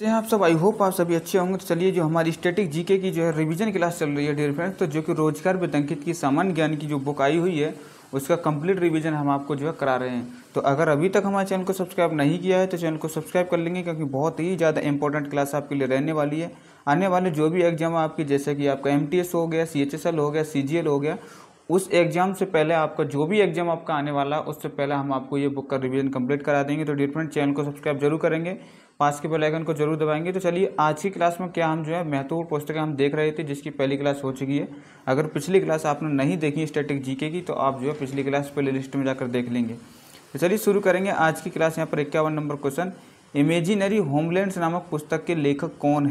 जैसे आप सब आई होप आप सभी अच्छे होंगे तो चलिए जो हमारी स्टेटिक जीके की जो है रिवीजन क्लास चल रही है डियर फ्रेंड्स तो जो कि रोजगार वेतंकित की सामान्य ज्ञान की जो बुक आई हुई है उसका कंप्लीट रिवीजन हम आपको जो है करा रहे हैं तो अगर अभी तक हमारे चैनल को सब्सक्राइब नहीं किया है तो चैनल को सब्सक्राइब कर लेंगे क्योंकि बहुत ही ज़्यादा इंपॉर्टेंट क्लास आपके लिए रहने वाली है आने वाले जो भी एग्जाम आपकी जैसे कि आपका एम हो गया सी हो गया सी हो गया उस एग्ज़ाम से पहले आपका जो भी एग्ज़ाम आपका आने वाला है उससे पहले हम आपको ये बुक का रिवीजन कंप्लीट करा देंगे तो डिफरेंट चैनल को सब्सक्राइब जरूर करेंगे पास के बेल आइकन को जरूर दबाएंगे तो चलिए आज की क्लास में क्या हम जो है महत्वपूर्ण पुस्तकें हम देख रहे थे जिसकी पहली क्लास हो चुकी है अगर पिछली क्लास आपने नहीं देखी स्टैटिक जीके की तो आप जो है पिछली क्लास प्ले लिस्ट में जाकर देख लेंगे तो चलिए शुरू करेंगे आज की क्लास यहाँ पर इक्यावन नंबर क्वेश्चन इमेजिनरी होमलैंड्स नामक पुस्तक के लेखक कौन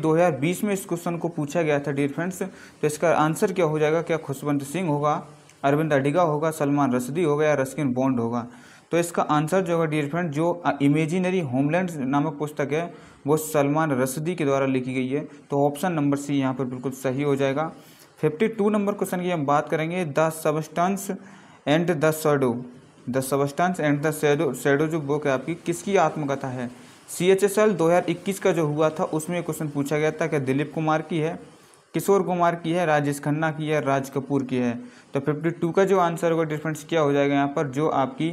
दो हजार बीस में इस क्वेश्चन को पूछा गया था डियर फ्रेंड्स तो इसका आंसर क्या हो जाएगा क्या खुशवंत सिंह होगा अरविंद अडिगा होगा सलमान रशदी होगा या रस्किन बॉन्ड होगा तो इसका आंसर जो होगा डियर फ्रेंड जो इमेजिनरी होमलैंड नामक पुस्तक है वो सलमान रसदी के द्वारा लिखी गई है तो ऑप्शन नंबर सी यहाँ पर बिल्कुल सही हो जाएगा फिफ्टी टू नंबर क्वेश्चन की हम बात करेंगे the substance and the shadow the substance and the shadow shadow जो बुक है आपकी किसकी आत्मकथा है सी एच एस एल दो हज़ार इक्कीस का जो हुआ था उसमें क्वेश्चन पूछा गया था कि दिलीप कुमार की है किशोर कुमार की है राजेश खन्ना की है राज कपूर की है तो फिफ्टी टू का जो आंसर होगा डिफरेंस क्या हो जाएगा यहाँ पर जो आपकी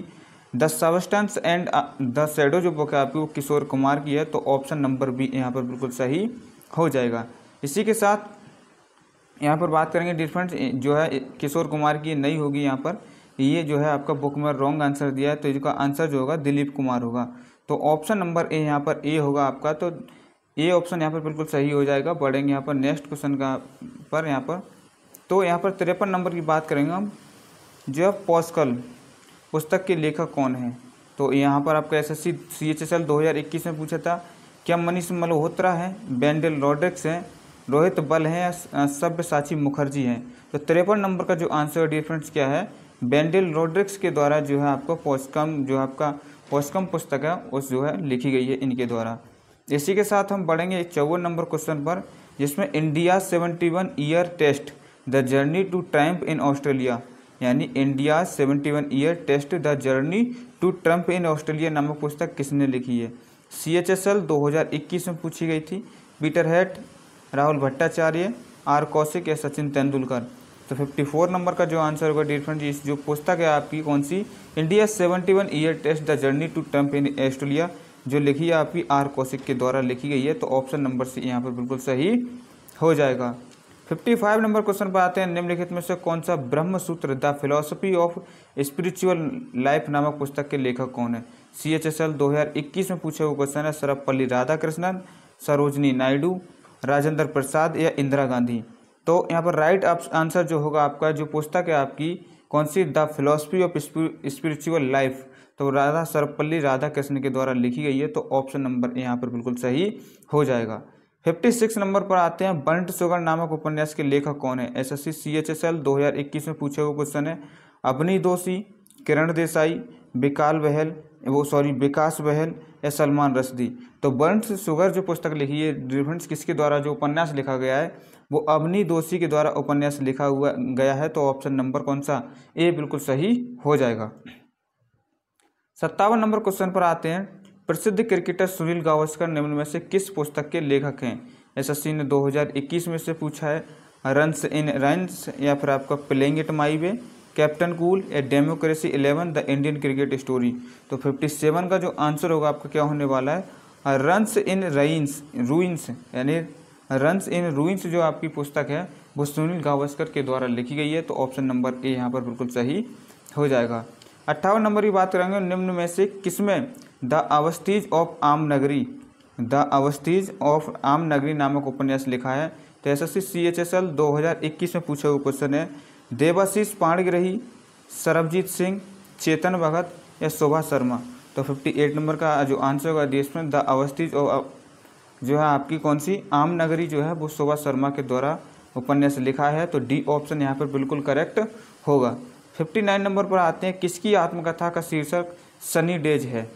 the substance and the shadow जो बुक है आपकी वो किशोर कुमार की है तो ऑप्शन नंबर बी यहाँ पर बिल्कुल सही हो जाएगा इसी के साथ यहाँ पर बात करेंगे डिफरेंट जो है किशोर कुमार की नहीं होगी यहाँ पर ये जो है आपका बुक में रॉन्ग आंसर दिया है तो इसका आंसर जो होगा दिलीप कुमार होगा तो ऑप्शन नंबर ए यहाँ पर ए होगा आपका तो ये ऑप्शन यहाँ पर बिल्कुल सही हो जाएगा बढ़ेंगे यहाँ पर नेक्स्ट क्वेश्चन का पर यहाँ पर तो यहाँ पर तिरपन नंबर की बात करेंगे हम जो है पॉस्कल पुस्तक के लेखक कौन हैं तो यहाँ पर आपका S S C C H S L दो हज़ार इक्कीस में पूछा था क्या मनीष मल्होत्रा हैं बैंडल रॉड्रिक्स हैं रोहित बल हैं या सभ्य साची मुखर्जी हैं तो तिरपन नंबर का जो आंसर डिफरेंस क्या है बैंडल रॉड्रिक्स के द्वारा जो है आपको पोस्कम जो आपका पोस्कम पुस्तक है उस जो है लिखी गई है इनके द्वारा इसी के साथ हम बढ़ेंगे चौवन नंबर क्वेश्चन पर जिसमें India seventy one year test the journey to triumph in Australia यानी India seventy one year test the journey to triumph in Australia नामक पुस्तक किसने लिखी है सी एच एस एल दो हज़ार इक्कीस में पूछी गई थी पीटर हेट राहुल भट्टाचार्य आर कौशिक या सचिन तेंदुलकर तो फिफ्टी फोर नंबर का जो आंसर होगा डियर फ्रेंड इस जो पुस्तक है आपकी कौन सी India seventy one year test the journey to triumph in Australia जो लिखी है आपकी आर कौशिक के द्वारा लिखी गई है तो ऑप्शन नंबर सी यहाँ पर बिल्कुल सही हो जाएगा फिफ्टी फाइव नंबर क्वेश्चन पर आते हैं निम्नलिखित में से कौन सा Brahma Sutra the philosophy of spiritual life नामक पुस्तक के लेखक कौन है सी एच एस एल दो हज़ार इक्कीस में पूछे हुए क्वेश्चन है सर्वपल्ली राधाकृष्णन सरोजनी नायडू राजेंद्र प्रसाद या इंदिरा गांधी तो यहाँ पर राइट आंसर जो होगा आपका जो पुस्तक है आपकी कौन सी the philosophy of spiritual life तो राधा सर्वपल्ली राधा कृष्ण के द्वारा लिखी गई है तो ऑप्शन नंबर यहाँ पर बिल्कुल सही हो जाएगा फिफ्टी सिक्स नंबर पर आते हैं बंट सुगर नामक उपन्यास के लेखक कौन है S S C C H S L दो हज़ार इक्कीस में पूछे हुए क्वेश्चन है अपनी दोषी किरण देसाई विकाल बहल वो सॉरी विकास बहल या सलमान रशदी तो बंट सुगर जो पुस्तक लिखी है डिफरेंस किसके द्वारा जो उपन्यास लिखा गया है वो अवनी दोषी के द्वारा उपन्यास लिखा हुआ गया है तो ऑप्शन नंबर कौन सा ए बिल्कुल सही हो जाएगा सत्तावन नंबर क्वेश्चन पर आते हैं प्रसिद्ध क्रिकेटर सुनील गावस्कर निम्न में से किस पुस्तक के लेखक हैं एसएससी ने 2021 में से पूछा है रन्स इन रन्स या फिर आपका playing it my way captain cool या democracy eleven the Indian cricket story तो 57 का जो आंसर होगा आपका क्या होने वाला है रन्स इन रइंस रूइंस यानी रन्स इन रूइंस जो आपकी पुस्तक है वो सुनील गावस्कर के द्वारा लिखी गई है तो ऑप्शन नंबर ए यहाँ पर बिल्कुल सही हो जाएगा अट्ठावन नंबर की बात करेंगे निम्न में से किसमें the Avasthis of Amnagari the Avasthis of Aam Nagari नामक उपन्यास लिखा है तो S S C H S L दो हज़ार इक्कीस में पूछे हुए क्वेश्चन है देवाशीष पाणग्रही सरबजीत सिंह चेतन भगत या शोभा शर्मा तो फिफ्टी एट नंबर का जो आंसर होगा देश में द अवस्थीज ऑफ जो है आपकी कौन सी आम नगरी जो है वो शोभा शर्मा के द्वारा उपन्यास लिखा है तो डी ऑप्शन यहाँ पर बिल्कुल करेक्ट होगा फिफ्टी नाइन नंबर पर आते हैं किसकी आत्मकथा का शीर्षक सनी डेज है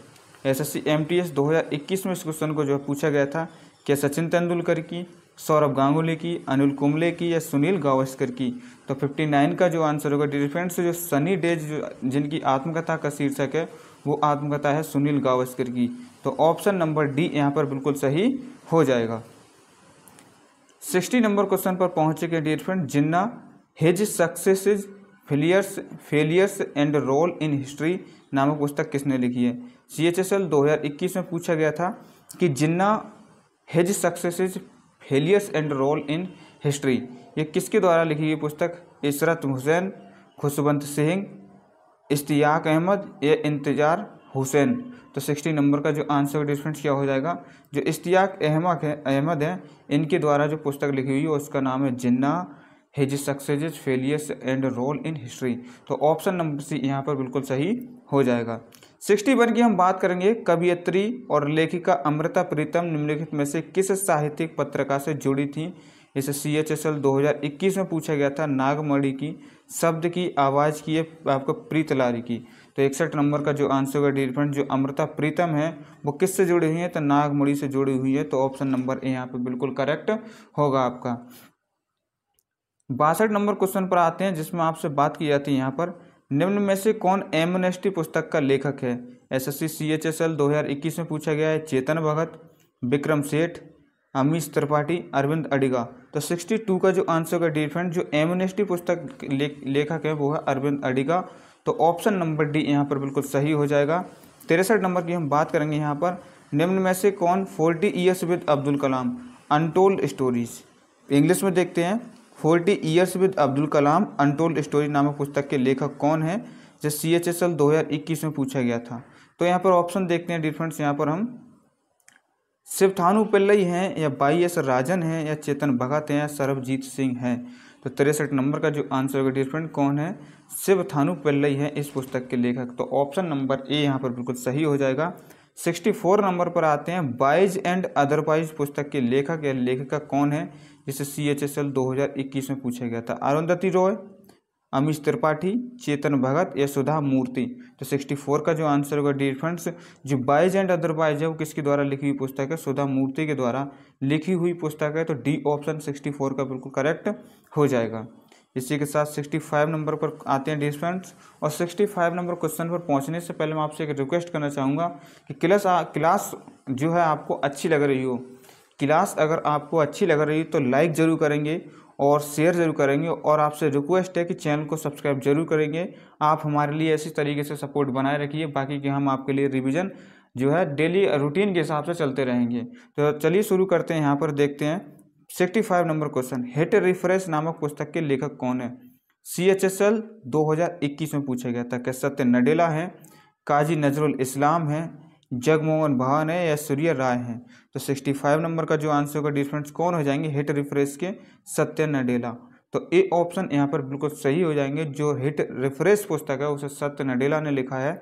S S C M T S दो हज़ार इक्कीस में इस क्वेश्चन को जो है पूछा गया था क्या सचिन तेंदुलकर की सौरभ गांगुली की अनिल कुंबले की या सुनील गावस्कर की तो 59 का जो आंसर होगा डिफरेंट जो सनी डेज जो जिनकी आत्मकथा का शीर्षक है वो आत्मकथा है सुनील गावस्कर की तो ऑप्शन नंबर डी यहाँ पर बिल्कुल सही हो जाएगा सिक्सटी नंबर क्वेश्चन पर पहुंचे गए dear friend Jinnah his success failures failures and role in history नामक पुस्तक किसने लिखी है सी एच एस एल दो हज़ार इक्कीस में पूछा गया था कि Jinnah his successes failures and role in history ये किसके द्वारा लिखी गई पुस्तक इशरत हुसैन खुशवंत सिंह इश्तियाक अहमद या इंतजार हुसैन तो सिक्सटी नंबर का जो आंसर डिफरेंस क्या हो जाएगा जो इश्तियाक अहमद है अहमद हैं इनके द्वारा जो पुस्तक लिखी हुई है उसका नाम है Jinnah his successes failures and role in history तो ऑप्शन नंबर सी यहाँ पर बिल्कुल सही हो जाएगा सिक्सटी वन की हम बात करेंगे कवियत्री और लेखिका अमृता प्रीतम निम्नलिखित में से किस साहित्यिक पत्रिका से जुड़ी थी इसे सी एच एस एल दो हज़ार इक्कीस में पूछा गया था नागमणि की शब्द की आवाज़ की है आपको प्रीत लारी की तो इकसठ नंबर का जो आंसर होगा डियर फ्रेंड जो अमृता प्रीतम है वो किससे जुड़ी हुई है तो नागमणि से जुड़ी हुई है तो ऑप्शन नंबर ए यहाँ पे बिल्कुल करेक्ट होगा आपका बासठ नंबर क्वेश्चन पर आते हैं जिसमें आपसे बात की जाती है यहाँ पर निम्न में से कौन एमनेस्टी पुस्तक का लेखक है एसएससी सीएचएसएल 2021 में पूछा गया है चेतन भगत विक्रम सेठ अमीश त्रिपाठी अरविंद अडिगा तो 62 का जो आंसर का डी फ्रेंड जो एमनेस्टी पुस्तक ले, लेखक है वो है अरविंद अडिगा तो ऑप्शन नंबर डी यहाँ पर बिल्कुल सही हो जाएगा तिरसठ नंबर की हम बात करेंगे यहाँ पर निम्न में से कौन forty years with Abdul Kalam untold stories English में देखते हैं forty years with Abdul Kalam untold story नामक पुस्तक के लेखक कौन है जो सी एच एस एल दो हज़ार इक्कीस में पूछा गया था तो यहाँ पर ऑप्शन देखते हैं डिफरेंट्स यहाँ पर हम शिवथानु पिल्लई हैं या बाई एस राजन हैं या चेतन भगत हैं या सरबजीत सिंह हैं तो तिरसठ नंबर का जो आंसर होगा डिफरेंट कौन है शिव थानू पिल्लई है इस पुस्तक के लेखक तो ऑप्शन नंबर ए यहाँ पर बिल्कुल सही हो जाएगा सिक्सटी फोर नंबर पर आते हैं बाइज एंड अदरवाइज पुस्तक के लेखक या लेखिका कौन है जिसे सी एच एस एल दो हज़ार इक्कीस में पूछा गया था अरुंधति रॉय अमीश त्रिपाठी चेतन भगत यशोधा मूर्ति तो सिक्सटी फोर का जो आंसर होगा डी फ्रेंड्स जो बाइज एंड अदरवाइज है वो किसके द्वारा लिखी हुई पुस्तक है सुधा मूर्ति के द्वारा लिखी हुई पुस्तक है तो डी ऑप्शन सिक्सटी फोर का बिल्कुल करेक्ट हो जाएगा इसी के साथ सिक्सटी फाइव नंबर पर आते हैं डी फ्रेंड्स और सिक्सटी फाइव नंबर क्वेश्चन पर पहुँचने से पहले मैं आपसे एक रिक्वेस्ट करना चाहूँगा कि क्लास क्लास जो है आपको अच्छी लग रही हो क्लास अगर आपको अच्छी लग रही तो लाइक ज़रूर करेंगे और शेयर ज़रूर करेंगे और आपसे रिक्वेस्ट है कि चैनल को सब्सक्राइब जरूर करेंगे आप हमारे लिए इसी तरीके से सपोर्ट बनाए रखिए बाकी कि हम आपके लिए रिविज़न जो है डेली रूटीन के हिसाब से चलते रहेंगे तो चलिए शुरू करते हैं यहाँ पर देखते हैं sixty five number question hit refresh नामक पुस्तक के लेखक कौन है सी एच एस एल दो हज़ार इक्कीस में पूछा गया था कि सत्य नडेला है काजी नजरुल इस्लाम हैं जगमोहन भान है या सूर्य राय हैं तो 65 नंबर का जो आंसर होगा डिफरेंस कौन हो जाएंगे हिट रिफ्रेश के सत्य नडेला तो ए ऑप्शन यहाँ पर बिल्कुल सही हो जाएंगे जो हिट रिफ्रेश पुस्तक है उसे सत्य नडेला ने लिखा है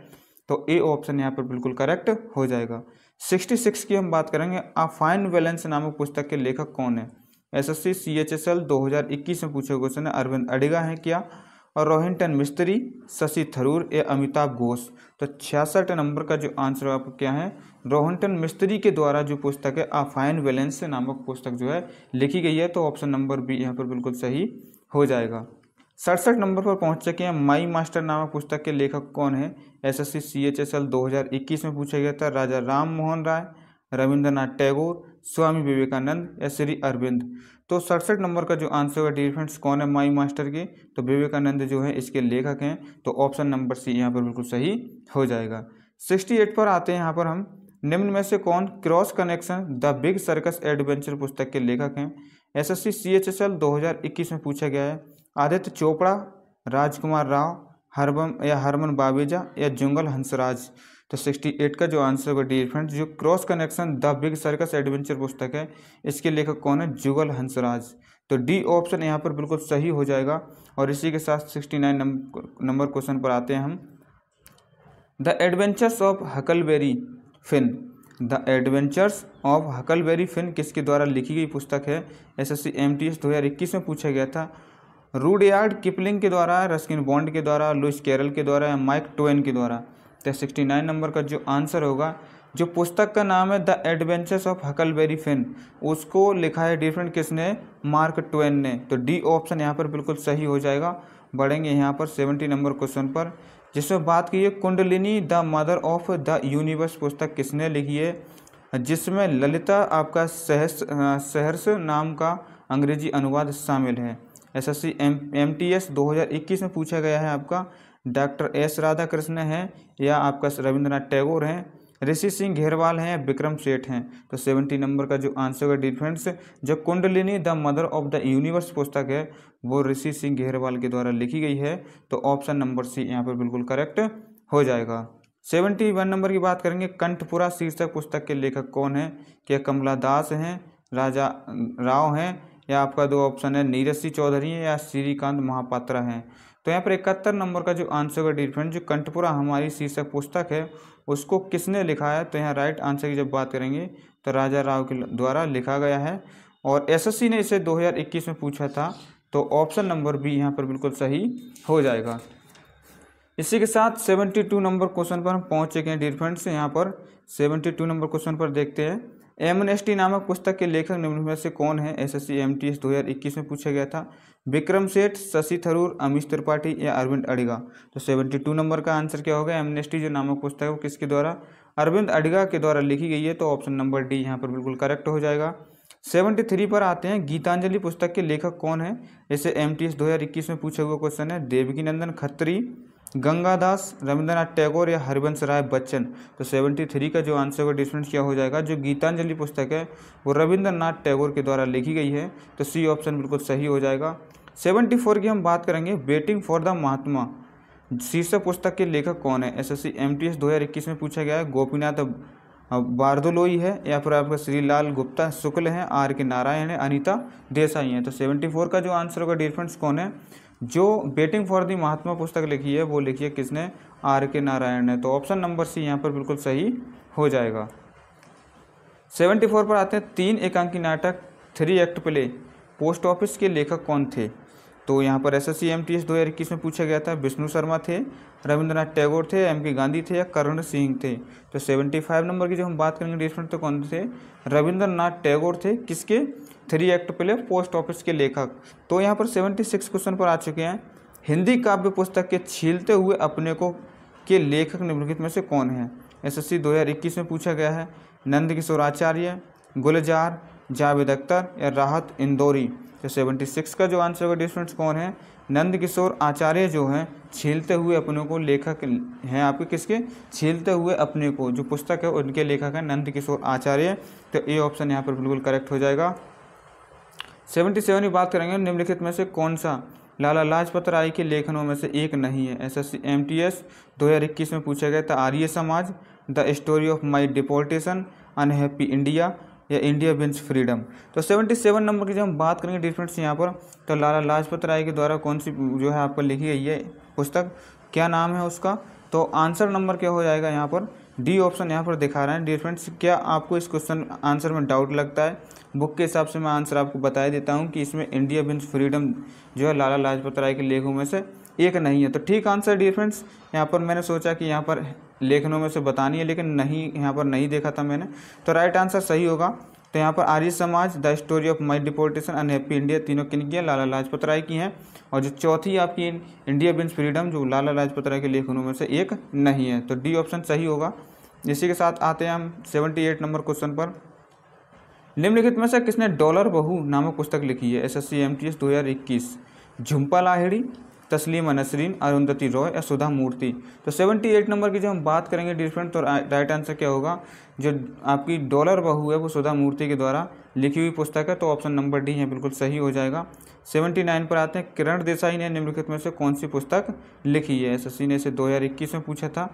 तो ए ऑप्शन यहाँ पर बिल्कुल करेक्ट हो जाएगा 66 की हम बात करेंगे आ फाइन वैलेंस नामक पुस्तक के लेखक कौन है S S C C H S L दो में पूछे क्वेश्चन है अरविंद अडिगा है क्या और रोहिंटन मिस्त्री शशि थरूर या अमिताभ घोष तो छियासठ नंबर का जो आंसर आपको क्या है रोहिंटन मिस्त्री के द्वारा जो पुस्तक है आफाइन वेलेंस नामक पुस्तक जो है लिखी गई है तो ऑप्शन नंबर बी यहाँ पर बिल्कुल सही हो जाएगा सड़सठ नंबर पर पहुंच चुके हैं माई मास्टर नामक पुस्तक के लेखक कौन है दो हजार इक्कीस में पूछा गया था राजा राम मोहन राय रविंद्रनाथ टैगोर स्वामी विवेकानंद या श्री अरविंद तो सड़सठ नंबर का जो आंसर होगा डियर फ्रेंड्स कौन है माई मास्टर के तो विवेकानंद जो है इसके लेखक हैं तो ऑप्शन नंबर सी यहाँ पर बिल्कुल सही हो जाएगा सिक्सटी एट पर आते हैं यहाँ पर हम निम्न में से कौन cross connection the big circus adventure पुस्तक के लेखक हैं एसएससी सीएचएसएल 2021 में पूछा गया है आदित्य चोपड़ा राजकुमार राव हरबम या हरमन बाबेजा या जुंगल हंसराज तो 68 का जो आंसर होगा डी फ्रेंड्स जो cross connection the big circus adventure पुस्तक है इसके लेखक कौन है जुगल हंसराज तो डी ऑप्शन यहाँ पर बिल्कुल सही हो जाएगा और इसी के साथ 69 नंबर क्वेश्चन पर आते हैं हम the adventures of Huckleberry Finn the adventures of Huckleberry Finn किसके द्वारा लिखी गई पुस्तक है S S C M T S दो हज़ार इक्कीस में पूछा गया था रूडयार्ड किपलिंग के द्वारा रस्किन बॉन्ड के द्वारा लुइस कैरल के द्वारा या माइक टोएन के द्वारा तो सिक्सटी नाइन नंबर का जो आंसर होगा जो पुस्तक का नाम है the adventures of Huckleberry Finn उसको लिखा है डिफरेंट किसने मार्क ट्वेन ने तो डी ऑप्शन यहाँ पर बिल्कुल सही हो जाएगा बढ़ेंगे यहाँ पर सेवेंटी नंबर क्वेश्चन पर जिसमें बात की है Kundalini the mother of the universe पुस्तक किसने लिखी है जिसमें ललिता आपका सहस सहर्ष नाम का अंग्रेजी अनुवाद शामिल है S S C M M T S दो हज़ार इक्कीस में पूछा गया है आपका डॉक्टर एस राधाकृष्ण हैं या आपका रविंद्रनाथ टैगोर हैं ऋषि सिंह घेरवाल हैं विक्रम सेठ हैं तो सेवेंटी नंबर का जो आंसर है डिफरेंस जो Kundalini the mother of the universe पुस्तक है वो ऋषि सिंह घेरवाल के द्वारा लिखी गई है तो ऑप्शन नंबर सी यहाँ पर बिल्कुल करेक्ट हो जाएगा सेवेंटी वन नंबर की बात करेंगे कंठपुरा शीर्षक पुस्तक के लेखक कौन है क्या कमला दास हैं राजा राव हैं या आपका दो ऑप्शन है नीरज सिंह चौधरी हैं या श्रीकांत महापात्रा हैं तो यहाँ पर इकहत्तर नंबर का जो आंसर का डिफरेंट जो कंठपुरा हमारी शीर्षक पुस्तक है उसको किसने लिखा है तो यहाँ राइट आंसर की जब बात करेंगे तो राजा राव के द्वारा लिखा गया है और एसएससी ने इसे 2021 में पूछा था तो ऑप्शन नंबर बी यहाँ पर बिल्कुल सही हो जाएगा इसी के साथ टू नंबर क्वेश्चन पर हम पहुँच चुके हैं डियर यहाँ पर टू नंबर क्वेश्चन पर देखते हैं एमनेस्टी नामक पुस्तक के लेखक निम्न में से कौन है एसएससी एमटीएस 2021 में पूछा गया था विक्रम सेठ शशि थरूर अमित त्रिपाठी या अरविंद अडिगा तो 72 नंबर का आंसर क्या होगा एमनेस्टी जो नामक पुस्तक है वो किसके द्वारा अरविंद अडिगा के द्वारा लिखी गई है तो ऑप्शन नंबर डी यहाँ पर बिल्कुल करेक्ट हो जाएगा सेवेंटी थ्री पर आते हैं गीतांजलि पुस्तक के लेखक कौन है ऐसे एम टी एस दो हज़ार इक्कीस में पूछे हुए क्वेश्चन है देवकी नंदन खत्री गंगादास रविंद्रनाथ टैगोर या हरिवंश राय बच्चन तो 73 का जो आंसर होगा डिफरेंस क्या हो जाएगा जो गीतांजलि पुस्तक है वो रविंद्रनाथ टैगोर के द्वारा लिखी गई है तो सी ऑप्शन बिल्कुल सही हो जाएगा 74 की हम बात करेंगे वेटिंग फॉर द महात्मा शीर्षक पुस्तक के लेखक कौन है एसएससी एमटीएस 2021 में पूछा गया है गोपीनाथ बारदोलोई है या फिर आपका श्रीलाल गुप्ता शुक्ल हैं आर के नारायण है अनिता देसाई हैं तो सेवेंटी का जो आंसर होगा डिफरेंस कौन है जो बेटिंग फॉर दी महात्मा पुस्तक लिखी है वो लिखी है किसने आर के नारायण ने तो ऑप्शन नंबर सी यहाँ पर बिल्कुल सही हो जाएगा सेवेंटी फोर पर आते हैं तीन एकांकी नाटक three act play post office के लेखक कौन थे तो यहाँ पर S S C M T S दो हज़ार इक्कीस में पूछा गया था विष्णु शर्मा थे रविंद्रनाथ टैगोर थे एम के गांधी थे या करण सिंह थे तो सेवेंटी फाइव नंबर की जो हम बात करेंगे डिस्टमेंट तो कौन थे रविंद्रनाथ टैगोर थे किसके थ्री एक्ट पहले पोस्ट ऑफिस के लेखक तो यहाँ पर सेवेंटी सिक्स क्वेश्चन पर आ चुके हैं हिंदी काव्य पुस्तक के छीलते हुए अपने को के लेखक निम्नलिखित में से कौन है एसएससी 2021 में पूछा गया है नंद किशोर आचार्य गुलजार जावेद अख्तर या राहत इंदौरी तो सेवेंटी सिक्स का जो आंसर होगा डिस्टूडेंट्स कौन है नंद किशोर आचार्य जो हैं छीलते हुए अपने को लेखक हैं आपके किसके छीलते हुए अपने को जो पुस्तक है उनके लेखक हैं नंद किशोर आचार्य तो ए ऑप्शन यहाँ पर बिल्कुल करेक्ट हो जाएगा सेवेंटी सेवन की बात करेंगे निम्नलिखित में से कौन सा लाला लाजपत राय के लेखनों में से एक नहीं है S S C M T S दो हज़ार इक्कीस में पूछा गया था Arya Samaj the story of my deportation unhappy India या इंडिया विंस फ्रीडम तो सेवेंटी सेवन नंबर की जब हम बात करेंगे डिफरेंस यहाँ पर तो लाला लाजपत राय के द्वारा कौन सी जो है आपको लिखी गई है पुस्तक क्या नाम है उसका तो आंसर नंबर क्या हो जाएगा यहाँ पर डी ऑप्शन यहाँ पर दिखा रहे हैं डिफरेंस क्या आपको इस क्वेश्चन आंसर में डाउट लगता है बुक के हिसाब से मैं आंसर आपको बता देता हूँ कि इसमें इंडिया बिन्स फ्रीडम जो है लाला लाजपत राय के लेखों में से एक नहीं है तो ठीक आंसर डियर फ्रेंड्स यहाँ पर मैंने सोचा कि यहाँ पर लेखनों में से बतानी है लेकिन नहीं यहाँ पर नहीं देखा था मैंने तो राइट आंसर सही होगा तो यहाँ पर Arya Samaj the story of my deportation unhappy India तीनों किन की है लाला लाजपत राय की हैं और जो चौथी आपकी इंडिया बिन्स फ्रीडम जो लाला लाजपत राय के लेखनों में से एक नहीं है तो डी ऑप्शन सही होगा इसी के साथ आते हैं हम सेवेंटी एट नंबर क्वेश्चन पर निम्नलिखित में से किसने डॉलर बहू नामक पुस्तक लिखी है S S C M T S दो हज़ार इक्कीस झुम्पा लाहिड़ी तस्लीमा नसरीन अरुंधति रॉय या सुधा मूर्ति तो सेवेंटी एट नंबर की जब हम बात करेंगे डिफरेंट तो राइट आंसर क्या होगा जो आपकी डॉलर बहू है वो सुधा मूर्ति के द्वारा लिखी हुई पुस्तक है तो ऑप्शन नंबर डी है बिल्कुल सही हो जाएगा सेवेंटी नाइन पर आते हैं किरण देसाई ने निम्नलिखित में से कौन सी पुस्तक लिखी है एस ने इसे दो में पूछा था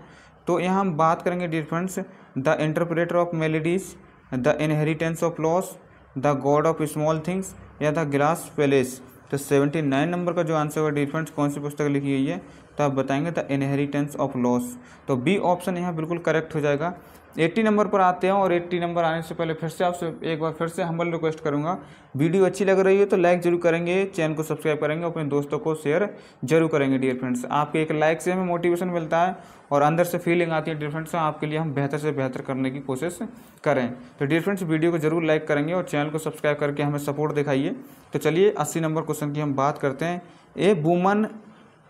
तो यहाँ हम बात करेंगे difference the interpreter of maladies the inheritance of loss the god of small things या द ग्रास पैलेस तो सेवेंटी नाइन नंबर का जो आंसर होगा डिफरेंस कौन सी पुस्तक लिखी गई है तो आप बताएंगे द इनहेरिटेंस ऑफ लॉस तो बी ऑप्शन यहाँ बिल्कुल करेक्ट हो जाएगा एट्टी नंबर पर आते हैं और एट्टी नंबर आने से पहले फिर से आपसे एक बार फिर से हम्बल रिक्वेस्ट करूँगा वीडियो अच्छी लग रही है तो लाइक जरूर करेंगे चैनल को सब्सक्राइब करेंगे अपने दोस्तों को शेयर जरूर करेंगे डियर फ्रेंड्स आपके एक लाइक से हमें मोटिवेशन मिलता है और अंदर से फीलिंग आती है डियर फ्रेंड्स तो आपके लिए हम बेहतर से बेहतर करने की कोशिश करें तो डियर फ्रेंड्स वीडियो को जरूर लाइक करेंगे और चैनल को सब्सक्राइब करके हमें सपोर्ट दिखाइए तो चलिए अस्सी नंबर क्वेश्चन की हम बात करते हैं a woman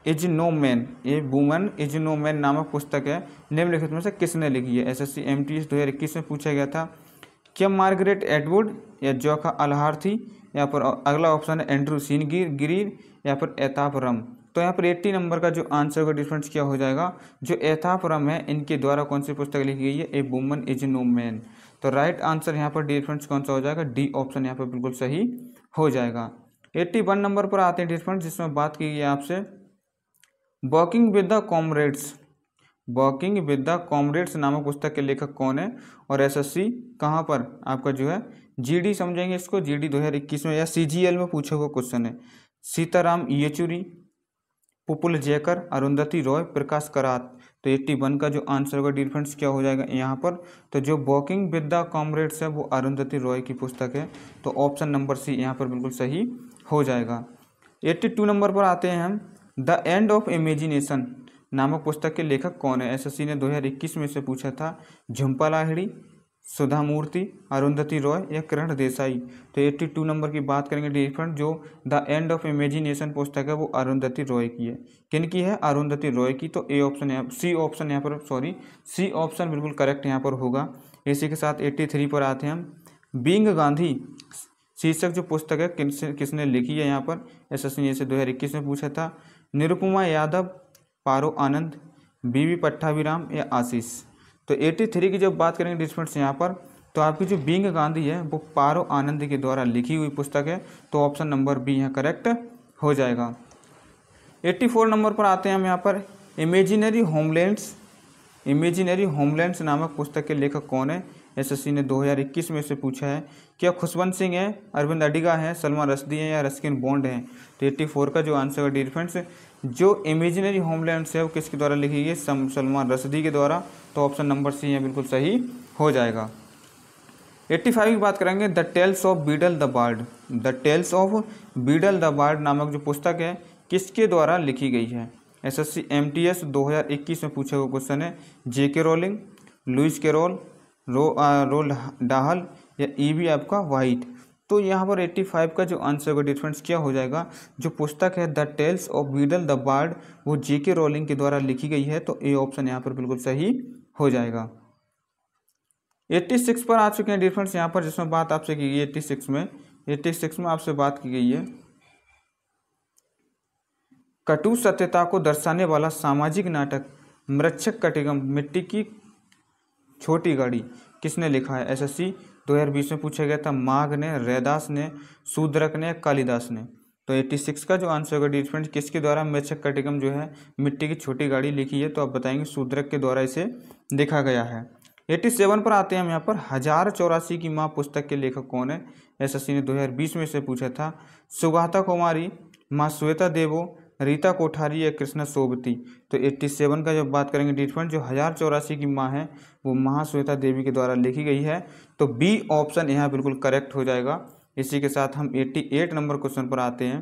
is no man ये वुमेन इज नो मैन नामक पुस्तक है निम्नलिखित में से किसने लिखी है S S C M T दो हज़ार इक्कीस में पूछा गया था क्या मार्गरेट एडवुड या जोखा थी यहाँ पर अगला ऑप्शन है एंड्रू सीन गिर गिरीर या फिर एताप रम तो यहाँ पर एट्टी नंबर का जो आंसर होगा डिफरेंस क्या हो जाएगा जो एताप रम है इनके द्वारा कौन सी पुस्तक लिखी गई है a woman is no man तो राइट आंसर यहाँ पर डिफरेंस कौन सा हो जाएगा डी ऑप्शन यहाँ पर बिल्कुल सही हो जाएगा एट्टी वन नंबर पर आते हैं डिफरेंस जिसमें बात की गई है आपसे walking with the comrades walking with the comrades नामक पुस्तक के लेखक कौन है और एसएससी कहाँ पर आपका जो है जीडी समझेंगे इसको जीडी 2021 में या सीजीएल में पूछे हुआ क्वेश्चन है सीताराम येचुरी पुपुल जयकर अरुंधति रॉय प्रकाश करात तो एट्टी वन का जो आंसर होगा डिफ्रेंस क्या हो जाएगा यहाँ पर तो जो वॉकिंग विद द कॉमरेड्स है वो अरुंधति रॉय की पुस्तक है तो ऑप्शन नंबर सी यहाँ पर बिल्कुल सही हो जाएगा एट्टी टू नंबर पर आते हैं हम द एंड ऑफ इमेजिनेशन नामक पुस्तक के लेखक कौन है एसएससी ने 2021 में से पूछा था झुम्पा लाहिड़ी सुधा मूर्ति अरुंधति रॉय या किरण देसाई तो 82 नंबर की बात करेंगे डिफरेंट जो द एंड ऑफ इमेजिनेशन पुस्तक है वो अरुंधति रॉय की है किन की है अरुंधति रॉय की तो ए ऑप्शन यहाँ सी ऑप्शन यहाँ पर सॉरी सी ऑप्शन बिल्कुल करेक्ट यहाँ पर होगा इसी के साथ एट्टी पर आते हैं हम बींग गांधी शीर्षक जो पुस्तक है किस किसने लिखी है यहाँ पर एस एस ने हज़ार इक्कीस में पूछा था निरुपमा यादव पारो आनंद बीवी पट्टाभिराम या आशीष तो 83 की जब बात करेंगे डिस्टमेंट्स यहाँ पर तो आपकी जो बींग गांधी है वो पारो आनंद के द्वारा लिखी हुई पुस्तक है तो ऑप्शन नंबर बी यहाँ करेक्ट हो जाएगा 84 नंबर पर आते हैं हम यहाँ पर इमेजिनरी होमलैंड्स इमेजिनरी होमलैंड्स नामक पुस्तक के लेखक कौन है एसएससी ने 2021 में से पूछा है क्या खुशवंत सिंह है अरविंद अडिगा है सलमा रसदी है या रस्किन बॉन्ड है तो एट्टी फोर का जो आंसर है डियर फ्रेंड्स जो इमेजिनरी होमलैंड से वो किसके द्वारा लिखी गई सलमान रसदी के द्वारा तो ऑप्शन नंबर सी यहाँ बिल्कुल सही हो जाएगा 85 की बात करेंगे the tales of Beedle the Bard the tales of Beedle the Bard नामक जो पुस्तक है किसके द्वारा लिखी गई है एसएससी एमटीएस 2021 में पूछे हुए क्वेश्चन है J K Rowling Lewis Carroll रो आ, रो डाहल या ई भी आपका वाइट तो यहाँ पर 85 का जो आंसर होगा डिफरेंस क्या हो जाएगा जो पुस्तक है the tales of Beedle the Bard वो जे के रोलिंग के द्वारा लिखी गई है तो ए ऑप्शन यहाँ पर बिल्कुल सही हो जाएगा 86 पर आ चुके हैं डिफरेंस यहाँ पर जिसमें बात आपसे की गई एट्टी सिक्स में एट्टी में आपसे बात की गई है कटु सत्यता को दर्शाने वाला सामाजिक नाटक मृक्षक कटिगम मिट्टी की छोटी गाड़ी किसने लिखा है एसएससी 2020 में पूछा गया था माघ ने रैदास ने शूद्रक ने कालिदास ने तो 86 का जो आंसर होगा डी फ्रेंड किसके द्वारा मेचक कटिकम जो है मिट्टी की छोटी गाड़ी लिखी है तो आप बताएंगे शूद्रक के द्वारा इसे लिखा गया है 87 पर आते हैं हम यहाँ पर हजार चौरासी की माँ पुस्तक के लेखक कौन है एसएससी ने 2020 में इसे पूछा था सुगाता कुमारी माँ श्वेता देवो रीता कोठारी या कृष्णा सोबती तो 87 का जब बात करेंगे डिटमेंट जो हज़ार चौरासी की माँ है वो महाश्वेता देवी के द्वारा लिखी गई है तो बी ऑप्शन यहाँ बिल्कुल करेक्ट हो जाएगा इसी के साथ हम 88 नंबर क्वेश्चन पर आते हैं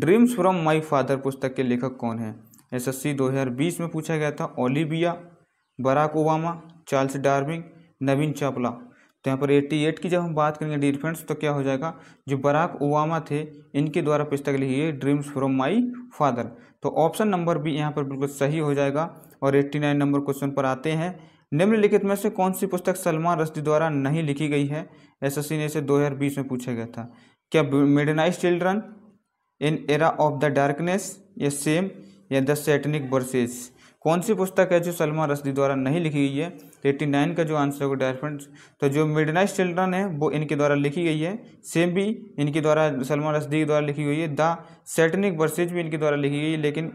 ड्रीम्स फ्रॉम माय फादर पुस्तक के लेखक कौन है एसएससी 2020 में पूछा गया था Olivia Barack Obama Charles Darwin Navin Chawla तो यहाँ पर 88 की जब हम बात करेंगे डियर फ्रेंड्स तो क्या हो जाएगा जो बराक ओबामा थे इनके द्वारा पुस्तक लिखी है ड्रीम्स फ्रॉम माई फादर तो ऑप्शन नंबर भी यहाँ पर बिल्कुल सही हो जाएगा और 89 नंबर क्वेश्चन पर आते हैं निम्नलिखित में से कौन सी पुस्तक सलमान रश्दी द्वारा नहीं लिखी गई है एस ने इसे दो में पूछा गया था क्या mid children in era of the darkness या सेम या द सेटनिक वर्सेस कौन सी पुस्तक है जो सलमा रसदी द्वारा नहीं लिखी गई है तो एट्टी नाइन का जो आंसर होगा डायर फ्रेंड्स तो जो मिड नाइट चिल्ड्रन है वो इनके द्वारा लिखी गई है सेम भी इनके द्वारा सलमा रसदी के द्वारा लिखी गई है द सेटनिक वर्सेज भी इनके द्वारा लिखी गई है लेकिन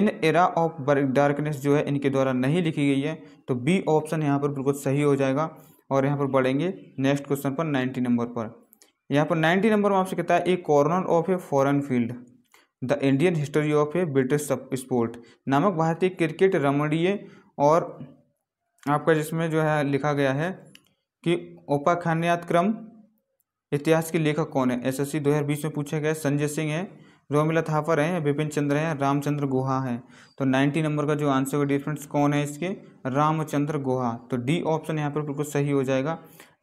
इन एरा ऑफ डार्कनेस जो है इनके द्वारा नहीं लिखी गई है तो बी ऑप्शन यहाँ पर बिल्कुल सही हो जाएगा और यहाँ पर बढ़ेंगे नेक्स्ट क्वेश्चन पर नाइन्टी नंबर पर यहाँ पर नाइन्टी नंबर में आपसे कहता है a corner of a foreign field the Indian history of a British sport नामक भारतीय क्रिकेट रमणीय और आपका जिसमें जो है लिखा गया है कि उपाख्यात क्रम इतिहास के लेखक कौन है एसएससी 2020 में पूछा गया संजय सिंह है रोमिला थापर हैं विपिन चंद्र हैं रामचंद्र गुहा हैं तो 90 नंबर का जो आंसर होगा डिफरेंस कौन है इसके रामचंद्र गुहा तो डी ऑप्शन यहाँ पर बिल्कुल सही हो जाएगा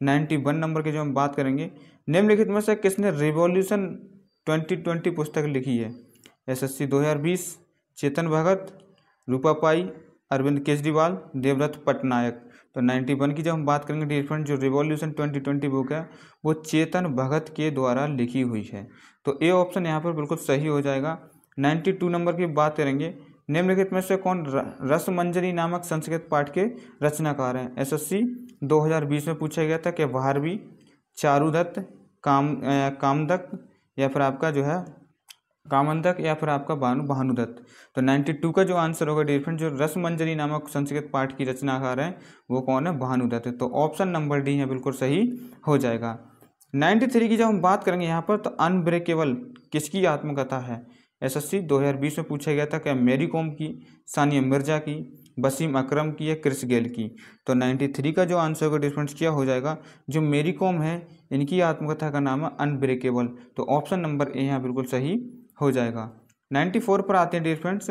91 नंबर की जो हम बात करेंगे निम्नलिखित में से किसने रिवॉल्यूशन 2020 पुस्तक लिखी है एसएससी 2020 चेतन भगत रूपा पाई अरविंद केजरीवाल देवव्रत पटनायक तो 91 की जब हम बात करेंगे डियर फ्रेंड जो रिवॉल्यूशन 2020 बुक है वो चेतन भगत के द्वारा लिखी हुई है तो ए ऑप्शन यहाँ पर बिल्कुल सही हो जाएगा 92 नंबर की बात करेंगे निम्नलिखित में से कौन रसमंजरी नामक संस्कृत पाठ के रचनाकार हैं एसएससी 2020 में पूछा गया था कि भारवी चारुदत्त काम कामदक या फिर आपका जो है कामंतक या फिर आपका भानु भानुदत्त तो 92 का जो आंसर होगा डियर फ्रेंड जो रसमंजरी नामक संस्कृत पाठ की रचनाकार है वो कौन है भानुदत्त तो ऑप्शन नंबर डी है बिल्कुल सही हो जाएगा 93 की जब हम बात करेंगे यहाँ पर तो अनब्रेकेबल किसकी आत्मकथा है एसएससी 2020 में पूछा गया था क्या मेरी कॉम की सानिया मिर्जा की बसीम अक्रम की या क्रिस गेल की तो थ्री का जो आंसर होगा डिफरेंस क्या हो जाएगा जो मेरी कॉम है इनकी आत्मकथा का नाम है अनब्रेकेबल तो ऑप्शन नंबर ए यहाँ बिल्कुल सही हो जाएगा 94 पर आते हैं डियर फ्रेंड्स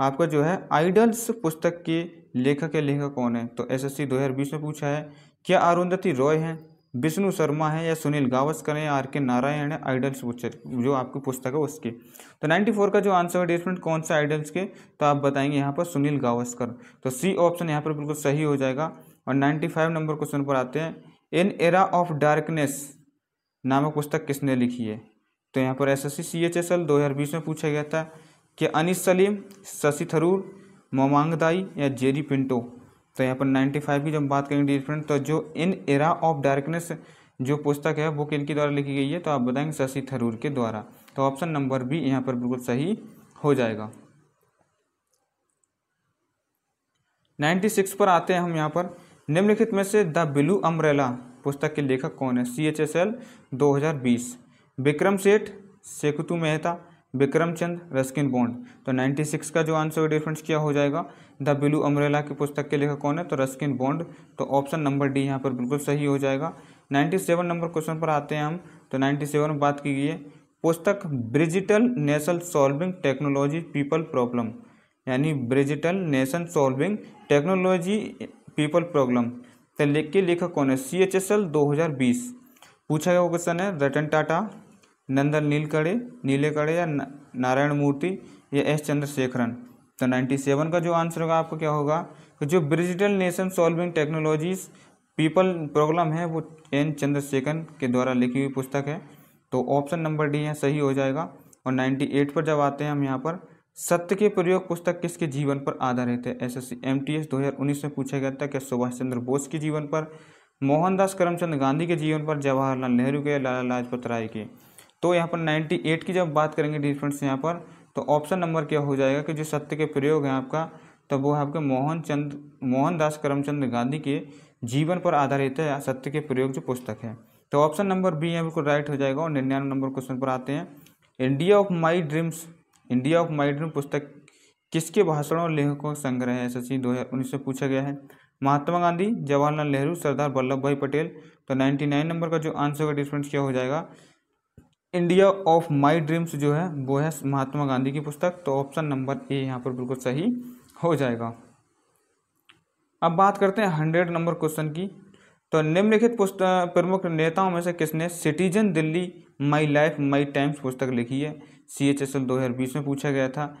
आपका जो है आइडल्स पुस्तक के लेखक या लेखक कौन है तो एसएससी 2020 में पूछा है क्या अरुंधति रॉय हैं विष्णु शर्मा है या सुनील गावस्कर हैं आर के नारायण है आइडल्स पुस्तक जो आपकी पुस्तक है उसके तो 94 का जो आंसर है डिफरेंट कौन सा आइडल्स के तो आप बताएंगे यहाँ पर सुनील गावस्कर तो सी ऑप्शन यहाँ पर बिल्कुल सही हो जाएगा और 95 नंबर क्वेश्चन पर आते हैं इन एरा ऑफ डार्कनेस नामक पुस्तक किसने लिखी है तो यहाँ पर S S C C H S L दो हज़ार बीस में पूछा गया था कि अनिस सलीम शशि थरूर मोमांगदाई या जेरी पिंटो तो यहाँ पर नाइन्टी फाइव की जब बात करेंगे डिफरेंट तो जो इन एरा ऑफ डार्कनेस जो पुस्तक है वो किन के द्वारा लिखी गई है तो आप बताएंगे शशि थरूर के द्वारा तो ऑप्शन नंबर बी यहाँ पर बिल्कुल सही हो जाएगा नाइन्टी सिक्स पर आते हैं हम यहाँ पर निम्नलिखित में से द ब्लू अम्ब्रेला पुस्तक के लेखक कौन है सी एच एस एल दो हज़ार बीस विक्रम सेठ सेकुतु मेहता विक्रम चंद रस्किन बॉन्ड तो 96 का जो आंसर डिफरेंस क्या हो जाएगा द ब्लू अमरेला की पुस्तक के लेखक कौन है तो रस्किन बॉन्ड तो ऑप्शन नंबर डी यहाँ पर बिल्कुल सही हो जाएगा 97 नंबर क्वेश्चन पर आते हैं हम तो 97 में बात की गई है पुस्तक Bridgital national solving technology people problem यानी Bridgital nation solving technology people problem तो लेख के लेखक कौन है सी एच एस एल दो हज़ार बीस पूछा गया क्वेश्चन है रतन टाटा नंदन नीलकड़े नीलेकड़े या नारायण मूर्ति या एस चंद्रशेखरन तो 97 का जो आंसर होगा आपको क्या होगा कि जो Bridgital nation solving technologies people problem है वो एन चंद्रशेखर के द्वारा लिखी हुई पुस्तक है तो ऑप्शन नंबर डी है सही हो जाएगा और 98 पर जब आते हैं हम यहाँ पर सत्य के प्रयोग पुस्तक किसके जीवन पर आधारित है S S C M T S दो हज़ार उन्नीस में पूछा गया था कि सुभाष चंद्र बोस के जीवन पर मोहनदास करमचंद गांधी के जीवन पर जवाहरलाल नेहरू के लाला लाजपत राय के तो यहाँ पर 98 की जब बात करेंगे डी फ्रेंड्स यहाँ पर तो ऑप्शन नंबर क्या हो जाएगा कि जो सत्य के प्रयोग हैं आपका तो वो है आपके मोहन चंद मोहनदास करमचंद गांधी के जीवन पर आधारित है सत्य के प्रयोग जो पुस्तक है तो ऑप्शन नंबर बी यहाँ बिल्कुल राइट हो जाएगा और निन्यानवे नंबर क्वेश्चन पर आते हैं India of my dreams India of my dream पुस्तक किसके भाषणों और लेखकों संग्रह है सचिन दो हज़ार उन्नीस से पूछा गया है महात्मा गांधी जवाहरलाल नेहरू सरदार वल्लभ भाई पटेल तो नाइन्टी नाइन नंबर का जो आंसर का डिफरेंस क्या हो जाएगा इंडिया ऑफ माई ड्रीम्स जो है वो है महात्मा गांधी की पुस्तक तो ऑप्शन नंबर ए यहाँ पर बिल्कुल सही हो जाएगा अब बात करते हैं हंड्रेड नंबर क्वेश्चन की तो निम्नलिखित पुस्तक प्रमुख नेताओं में से किसने citizen Delhi my life my times पुस्तक लिखी है सी एच एस एल दो हज़ार बीस में पूछा गया था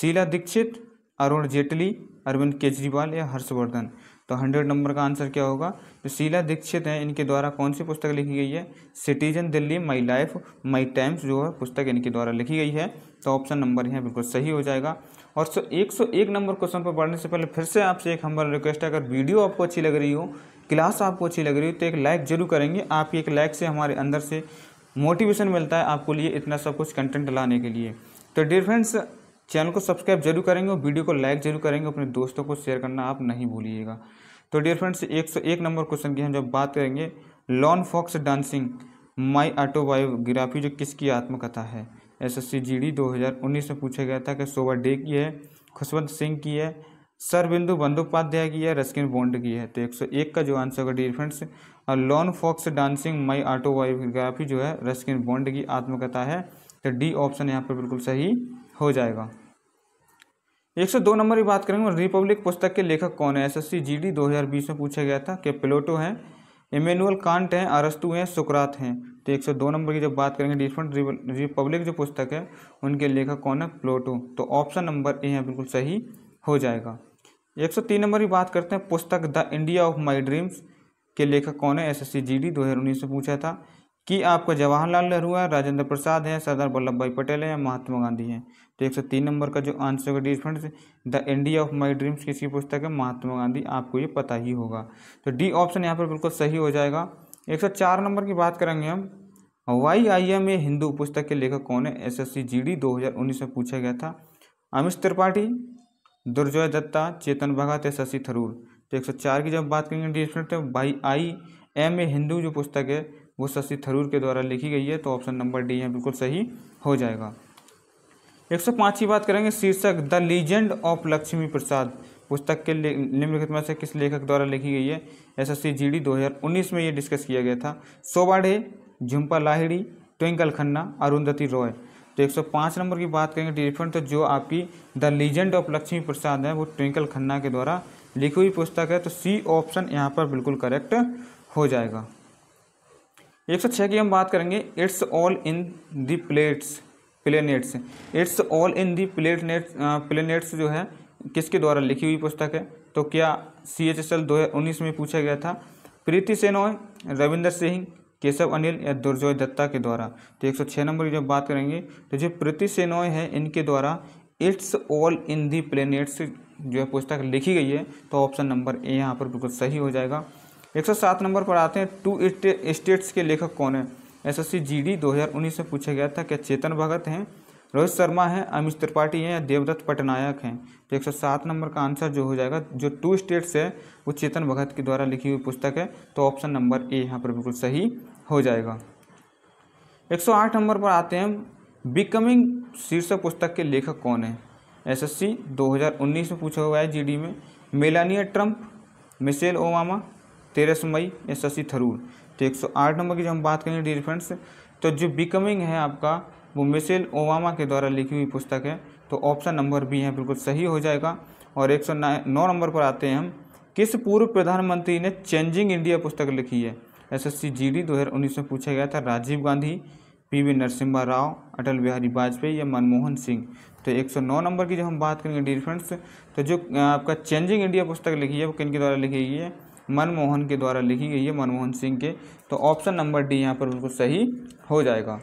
शीला दीक्षित अरुण जेटली अरविंद केजरीवाल या हर्षवर्धन तो हंड्रेड नंबर का आंसर क्या होगा तो शीला दीक्षित हैं इनके द्वारा कौन सी पुस्तक लिखी गई है citizen Delhi my life my times जो है पुस्तक इनके द्वारा लिखी गई है तो ऑप्शन नंबर यहाँ बिल्कुल सही हो जाएगा और सो एक सौ एक नंबर क्वेश्चन पर पढ़ने से पहले फिर से आपसे एक हमारा रिक्वेस्ट है अगर वीडियो आपको अच्छी लग रही हो क्लास आपको अच्छी लग रही हो तो एक लाइक जरूर करेंगे आपकी एक लाइक से हमारे अंदर से मोटिवेशन मिलता है आपको लिए इतना सब कुछ कंटेंट लाने के लिए तो डियर फ्रेंड्स चैनल को सब्सक्राइब जरूर करेंगे और वीडियो को लाइक जरूर करेंगे अपने दोस्तों को शेयर करना आप नहीं भूलिएगा तो डियर फ्रेंड्स एक सौ एक नंबर क्वेश्चन की हम जब बात करेंगे lone fox dancing my autobiography जो किसकी आत्मकथा है S S C G D दो हज़ार उन्नीस में पूछा गया था कि शोभा डे की है खुशवंत सिंह की है सरबिंदु बंदोपाध्याय की है रस्किन बॉन्ड की है तो एक सौ एक का जो आंसर होगा डियर फ्रेंड्स और lone fox dancing my autobiography जो है रस्किन बॉन्ड की आत्मकथा है तो डी ऑप्शन यहाँ पर बिल्कुल सही हो जाएगा एक सौ दो नंबर की बात करेंगे रिपब्लिक पुस्तक के लेखक कौन है एसएससी जीडी 2020 में पूछा गया था कि प्लेटो हैं इमेनुअल कांट हैं अरस्तु हैं सुकरात हैं तो एक सौ दो नंबर की जब बात करेंगे डिफरेंट रिपब्लिक जो पुस्तक है उनके लेखक कौन है प्लेटो तो ऑप्शन नंबर ए है बिल्कुल सही हो जाएगा एक सौ तीन नंबर की बात करते हैं पुस्तक the India of my dreams के लेखक कौन है S S C G D दो हजार उन्नीस में पूछा था कि आपका जवाहरलाल नेहरू है राजेंद्र प्रसाद हैं सरदार वल्लभ भाई पटेल हैं महात्मा गांधी हैं तो एक सौ तीन नंबर का जो आंसर होगा dear friends the India of my dreams किसकी पुस्तक है महात्मा गांधी आपको ये पता ही होगा तो डी ऑप्शन यहाँ पर बिल्कुल सही हो जाएगा एक सौ चार नंबर की बात करेंगे हम why I am a Hindu पुस्तक के लेखक कौन है S S C G D दो हज़ार उन्नीस में पूछा गया था अमित त्रिपाठी दुर्जय दत्ता चेतन भगत या शशि थरूर तो एक सौ चार की जब बात करेंगे डिफरेंट तो why I am a Hindu जो पुस्तक है वो शशि थरूर के द्वारा लिखी गई है तो ऑप्शन नंबर डी यहाँ बिल्कुल सही हो जाएगा एक सौ पाँच की बात करेंगे शीर्षक the legend of Lakshmi Prasad पुस्तक के निम्नलिखित में से किस लेखक द्वारा लिखी गई है S S C G D दो हज़ार उन्नीस में ये डिस्कस किया गया था सोबाढ़े झुम्पा लाहिड़ी ट्विंकल खन्ना अरुंधति रॉय तो पाँच नंबर की बात करेंगे डिफरेंट तो जो आपकी the legend of Lakshmi Prasad है वो ट्विंकल खन्ना के द्वारा लिखी हुई पुस्तक है तो सी ऑप्शन यहाँ पर बिल्कुल करेक्ट हो जाएगा एक सौ छः की हम बात करेंगे it's all in the plates planets it's all in the planets planets जो है किसके द्वारा लिखी हुई पुस्तक है तो क्या सी एच एस एल दो हज़ार उन्नीस में पूछा गया था प्रीति सेनोय रविंदर सिंह केशव अनिल या दुर्जोय दत्ता के द्वारा तो एक सौ छः नंबर की जब बात करेंगे तो जो प्रीति सेनोय है इनके द्वारा it's all in the planets जो है पुस्तक लिखी गई है तो ऑप्शन नंबर ए यहाँ पर बिल्कुल सही हो जाएगा एक सौ सात नंबर पर आते हैं टू स्टेट्स के लेखक कौन है एसएससी जीडी 2019 में पूछा गया था क्या चेतन भगत हैं रोहित शर्मा है अमित त्रिपाठी हैं या देवदत्त पटनायक हैं तो एक सौ सात नंबर का आंसर जो हो जाएगा जो टू स्टेट्स है वो चेतन भगत के द्वारा लिखी हुई पुस्तक है तो ऑप्शन नंबर ए यहाँ पर बिल्कुल सही हो जाएगा एक सौ आठ नंबर पर आते हैं बिकमिंग शीर्षक पुस्तक के लेखक कौन है एसएससी 2019 में पूछा हुआ है जीडी में Melania Trump Michelle Obama Theresa May SSC Tharoor तो एक सौ आठ नंबर की जो हम बात करेंगे डियर फ्रेंड्स तो जो बिकमिंग है आपका वो मिसेल ओबामा के द्वारा लिखी हुई पुस्तक है तो ऑप्शन नंबर बी है बिल्कुल सही हो जाएगा और एक सौ नौ नंबर पर आते हैं हम किस पूर्व प्रधानमंत्री ने चेंजिंग इंडिया पुस्तक लिखी है S S C G D दो हज़ार उन्नीस में पूछा गया था राजीव गांधी पी वी नरसिम्हा राव अटल बिहारी वाजपेयी या मनमोहन सिंह तो 109 नंबर की जब हम बात करेंगे डियर फ्रेंड्स तो जो आपका चेंजिंग इंडिया पुस्तक लिखी है वो किन के द्वारा लिखी गई है मनमोहन के द्वारा लिखी गई है मनमोहन सिंह के तो ऑप्शन नंबर डी यहाँ पर बिल्कुल सही हो जाएगा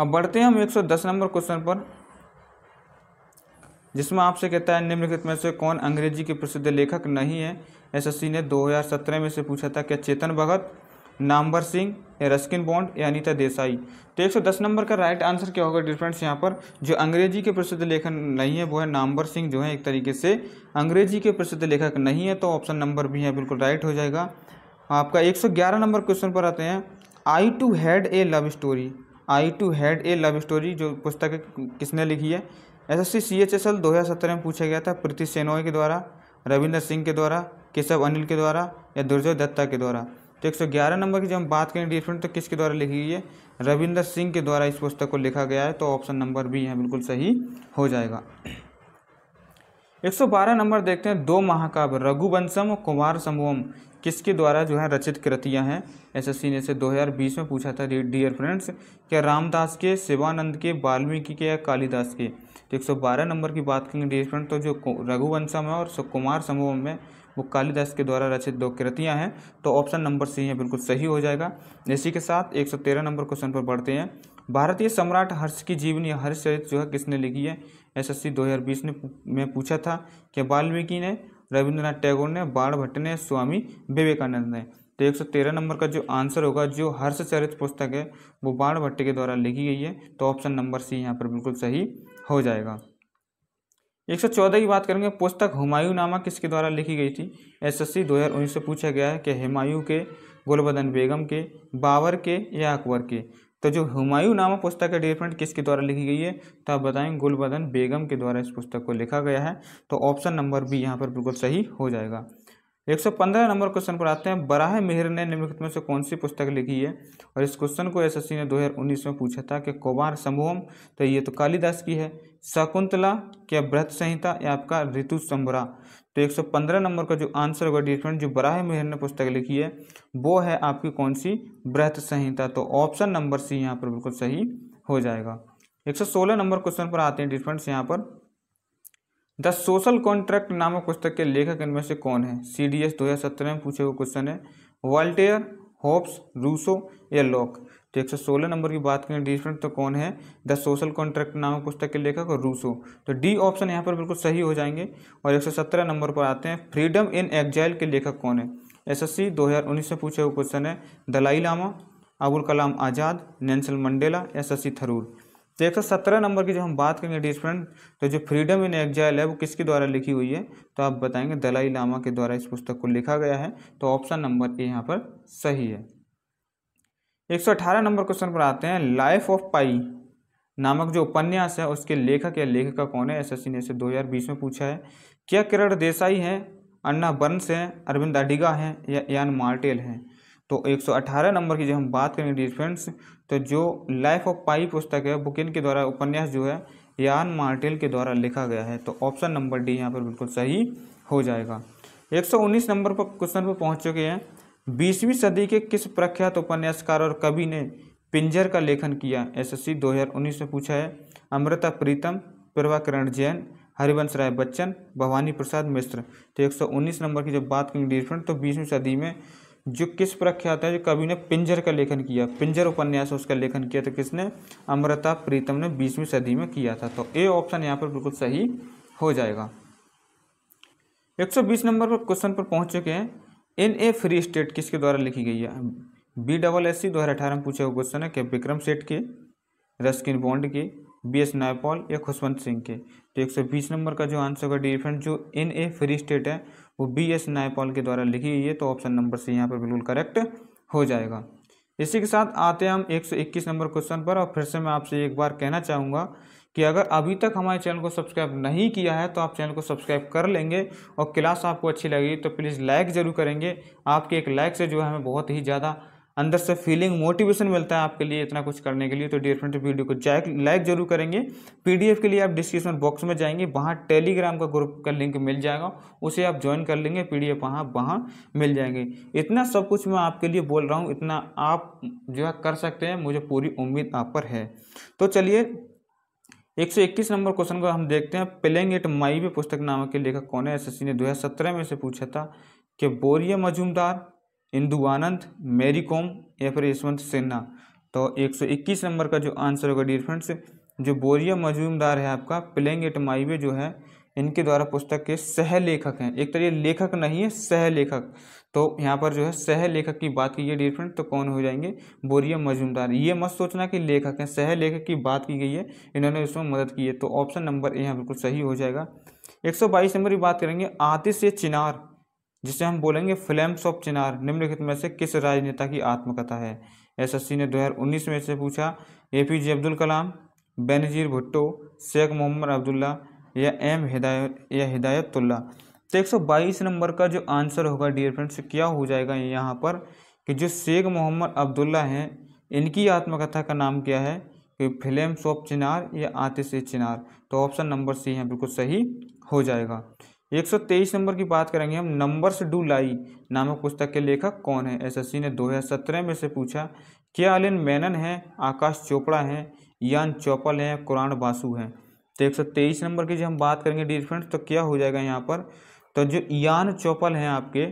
अब बढ़ते हैं हम एक नंबर क्वेश्चन पर जिसमें आपसे कहता है निम्नलिखित में से कौन अंग्रेजी के प्रसिद्ध लेखक नहीं है एसएससी ने 2017 में से पूछा था क्या चेतन भगत नामवर सिंह रस्किन बॉन्ड या अनिता देसाई तो 110 नंबर का राइट आंसर क्या होगा डिफरेंस यहाँ पर जो अंग्रेजी के प्रसिद्ध लेखक नहीं है वो है नामवर सिंह जो है एक तरीके से अंग्रेजी के प्रसिद्ध लेखक नहीं है तो ऑप्शन नंबर भी है बिल्कुल राइट हो जाएगा आपका 111 नंबर क्वेश्चन पर आते हैं I too had a love story I too had a love story जो पुस्तक किसने लिखी है S S C C H S L दो हज़ार सत्रह में पूछा गया था प्रीति सेनोय के द्वारा रविंद्र सिंह के द्वारा केशव अनिल के द्वारा या दुर्जय दत्ता के द्वारा तो एक सौ ग्यारह नंबर की जब हम बात करें डिफरेंट तो किसके द्वारा लिखी गई है रविंदर सिंह के द्वारा इस पुस्तक को लिखा गया है तो ऑप्शन नंबर बी है बिल्कुल सही हो जाएगा 112 नंबर देखते हैं दो महाकाव्य रघुवंशम और कुमार समूहम किसके द्वारा जो है रचित कृतियां हैं एसएससी ने इसे 2020 में पूछा था डियर फ्रेंड्स क्या रामदास के शिवानंद के वाल्मीकि के या कालिदास के तो 112 नंबर की बात करेंगे डियर फ्रेंड तो जो रघुवंशम है और कुमार समूह में वो कालिदास के द्वारा रचित दो कृतियाँ हैं तो ऑप्शन नंबर सी है बिल्कुल सही हो जाएगा इसी के साथ एक सौ तेरह नंबर क्वेश्चन पर बढ़ते हैं भारतीय सम्राट हर्ष की जीवनी हर्षचरित जो है किसने लिखी है एसएससी 2020 ने में पूछा था कि वाल्मीकि ने रविंद्रनाथ टैगोर ने बाण भट्ट ने स्वामी विवेकानंद ने तो एक सौ तेरह नंबर का जो आंसर होगा जो हर्षचरित पुस्तक है वो बाण भट्ट के द्वारा लिखी गई है तो ऑप्शन नंबर सी यहाँ पर बिल्कुल सही हो जाएगा एक सौ चौदह की बात करेंगे पुस्तक हुमायूं नामा किसके द्वारा लिखी गई थी एसएससी 2019 से पूछा गया है कि हुमायूं के गुलबदन बेगम के बाबर के या अकबर के तो जो हुमायूं नामा पुस्तक है डियर फ्रेंड किसके द्वारा लिखी गई है तो आप बताएं गुलबदन बेगम के द्वारा इस पुस्तक को लिखा गया है तो ऑप्शन नंबर बी यहाँ पर बिल्कुल सही हो जाएगा एक सौ पंद्रह नंबर क्वेश्चन पर आते हैं बराह मिहिर ने निम्नलिखित में से कौन सी पुस्तक लिखी है और इस क्वेश्चन को एसएससी ने 2019 में पूछा था कि कोबार समूहम तो ये तो कालिदास की है शकुंतला क्या व्रत संहिता या आपका ऋतु संभरा तो एक सौ पंद्रह नंबर का जो आंसर होगा डिफरेंट जो बराह मिहिर ने पुस्तक लिखी है वो है आपकी कौन सी व्रत संहिता तो ऑप्शन नंबर सी यहाँ पर बिल्कुल सही हो जाएगा सोलह नंबर क्वेश्चन पर आते हैं डिफरेंट्स यहाँ पर द सोशल कॉन्ट्रैक्ट नामक पुस्तक के लेखक इनमें से कौन है सी डी एस दो हज़ार सत्रह में पूछे हुए क्वेश्चन है वाल्टेयर होप्स रूसो या लॉक तो एक सौ सोलह नंबर की बात करें डिफरेंट तो कौन है द सोशल कॉन्ट्रैक्ट नामक पुस्तक के लेखक और रूसो तो डी ऑप्शन यहाँ पर बिल्कुल सही हो जाएंगे और एक सौ सत्रह नंबर पर आते हैं फ्रीडम इन एग्जाइल के लेखक कौन है एस एस सी दो हज़ार उन्नीस में पूछे हुए क्वेश्चन है Dalai Lama Abul Kalam Azad Nelson Mandela S S C Tharoor तो एक सत्रह नंबर की जब हम बात करेंगे डी स्टूडेंट तो जो फ्रीडम इन एग्जाइल है वो किसके द्वारा लिखी हुई है तो आप बताएंगे दलाई लामा के द्वारा इस पुस्तक को लिखा गया है तो ऑप्शन नंबर ए यहाँ पर सही है एक सौ अठारह नंबर क्वेश्चन पर आते हैं लाइफ ऑफ पाई नामक जो उपन्यास है उसके लेखक या लेखिका कौन है एसएससी ने इसे 2020 में पूछा है क्या किरण देसाई है अन्ना बंस है अरविंद अडिगा है या यान मार्टेल है तो 118 नंबर की जब हम बात करेंगे डिफ्रेंड्स तो जो लाइफ ऑफ पाई पुस्तक है बुकिन के द्वारा उपन्यास जो है यान मार्टेल के द्वारा लिखा गया है तो ऑप्शन नंबर डी यहाँ पर बिल्कुल सही हो जाएगा 119 नंबर पर क्वेश्चन पर पहुँच चुके हैं बीसवीं सदी के किस प्रख्यात उपन्यासकार और कवि ने पिंजर का लेखन किया एसएससी 2019 में पूछा है अमृता प्रीतम प्रभाकरण जैन हरिवंश राय बच्चन भवानी प्रसाद मिश्र तो 119 नंबर की जब बात करेंगे डिफरेंट तो बीसवीं सदी में जो किस प्रख्यात है जो कवि ने पिंजर का लेखन किया पिंजर उपन्यास उसका लेखन किया तो किसने अमृता प्रीतम ने बीसवीं सदी में किया था तो ए ऑप्शन यहाँ पर बिल्कुल सही हो जाएगा 120 नंबर पर क्वेश्चन पर पहुंच चुके हैं इन ए फ्री स्टेट किसके द्वारा लिखी गई है बी डबल एस सी दो हज़ार अठारह में पूछे हुए क्वेश्चन है कि विक्रम सेठ के रस्किन बॉन्ड के बी एस नायपॉल या खुशवंत सिंह के तो 120 नंबर का जो आंसर होगा डी फ्रेंड जो इन ए फ्री स्टेट है वो बी एस नायपॉल के द्वारा लिखी गई है तो ऑप्शन नंबर सी यहाँ पर बिल्कुल करेक्ट हो जाएगा इसी के साथ आते हैं हम 121 नंबर क्वेश्चन पर और फिर से मैं आपसे एक बार कहना चाहूँगा कि अगर अभी तक हमारे चैनल को सब्सक्राइब नहीं किया है तो आप चैनल को सब्सक्राइब कर लेंगे और क्लास आपको अच्छी लगेगी तो प्लीज़ लाइक ज़रूर करेंगे आपके एक लाइक से जो है हमें बहुत ही ज़्यादा अंदर से फीलिंग मोटिवेशन मिलता है आपके लिए इतना कुछ करने के लिए तो डियर फ्रेंड वीडियो को लाइक जरूर करेंगे पीडीएफ के लिए आप डिस्क्रिप्शन बॉक्स में जाएंगे वहाँ टेलीग्राम का ग्रुप का लिंक मिल जाएगा उसे आप ज्वाइन कर लेंगे पी डी वहाँ वहाँ मिल जाएंगे इतना सब कुछ मैं आपके लिए बोल रहा हूँ इतना आप जो है कर सकते हैं मुझे पूरी उम्मीद आप पर है तो चलिए एक सौ इक्कीस नंबर क्वेश्चन को हम देखते हैं प्लेइंग इट माई भी पुस्तक नामक के लेखक कौन है एस ने सत्रह में से पूछा था कि बोरिया मजूमदार इंदु आनंद मेरी कॉम या फिर यशवंत सिन्हा तो 121 नंबर का जो आंसर होगा डियर फ्रेंड्स जो बोरिया मजूमदार है आपका प्लेंग एट माइवे जो है इनके द्वारा पुस्तक के सह लेखक हैं एक तरह लेखक नहीं है सह लेखक तो यहाँ पर जो है सह लेखक की बात की गई डियर फ्रेंड्स तो कौन हो जाएंगे बोरिया मजूमदार ये मत सोचना कि लेखक हैं सह लेखक की बात की गई है इन्होंने उसमें मदद की है तो ऑप्शन नंबर ए यहाँ बिल्कुल सही हो जाएगा एक नंबर की बात करेंगे आतिश चिनार जिसे हम बोलेंगे फ्लैम्स ऑफ चिनार निम्नलिखित में से किस राजनेता की आत्मकथा है एसएससी ने 2019 में से पूछा A P J Abdul Kalam Benazir Bhutto Sheikh Mohammad Abdullah या एम हिदायत या हिदायतुल्ला तो एक सौ बाईस नंबर का जो आंसर होगा डियर फ्रेंड्स क्या हो जाएगा यहाँ पर कि जो शेख मोहम्मद अब्दुल्ला हैं इनकी आत्मकथा का नाम क्या है कि फ्लेम्स ऑफ चिनार या आतिश चिनार तो ऑप्शन नंबर सी है बिल्कुल सही हो जाएगा 123 नंबर की बात करेंगे हम नंबर्स डू लाई नामक पुस्तक के लेखक कौन है एसएससी ने 2017 में से पूछा क्या अलिन मैनन है आकाश चोपड़ा हैं यान चौपल हैं कुरान बासु हैं तो एक सौ तेईस नंबर की जब हम बात करेंगे डी फ्रेंड्स तो क्या हो जाएगा यहाँ पर तो जो यान चौपल हैं आपके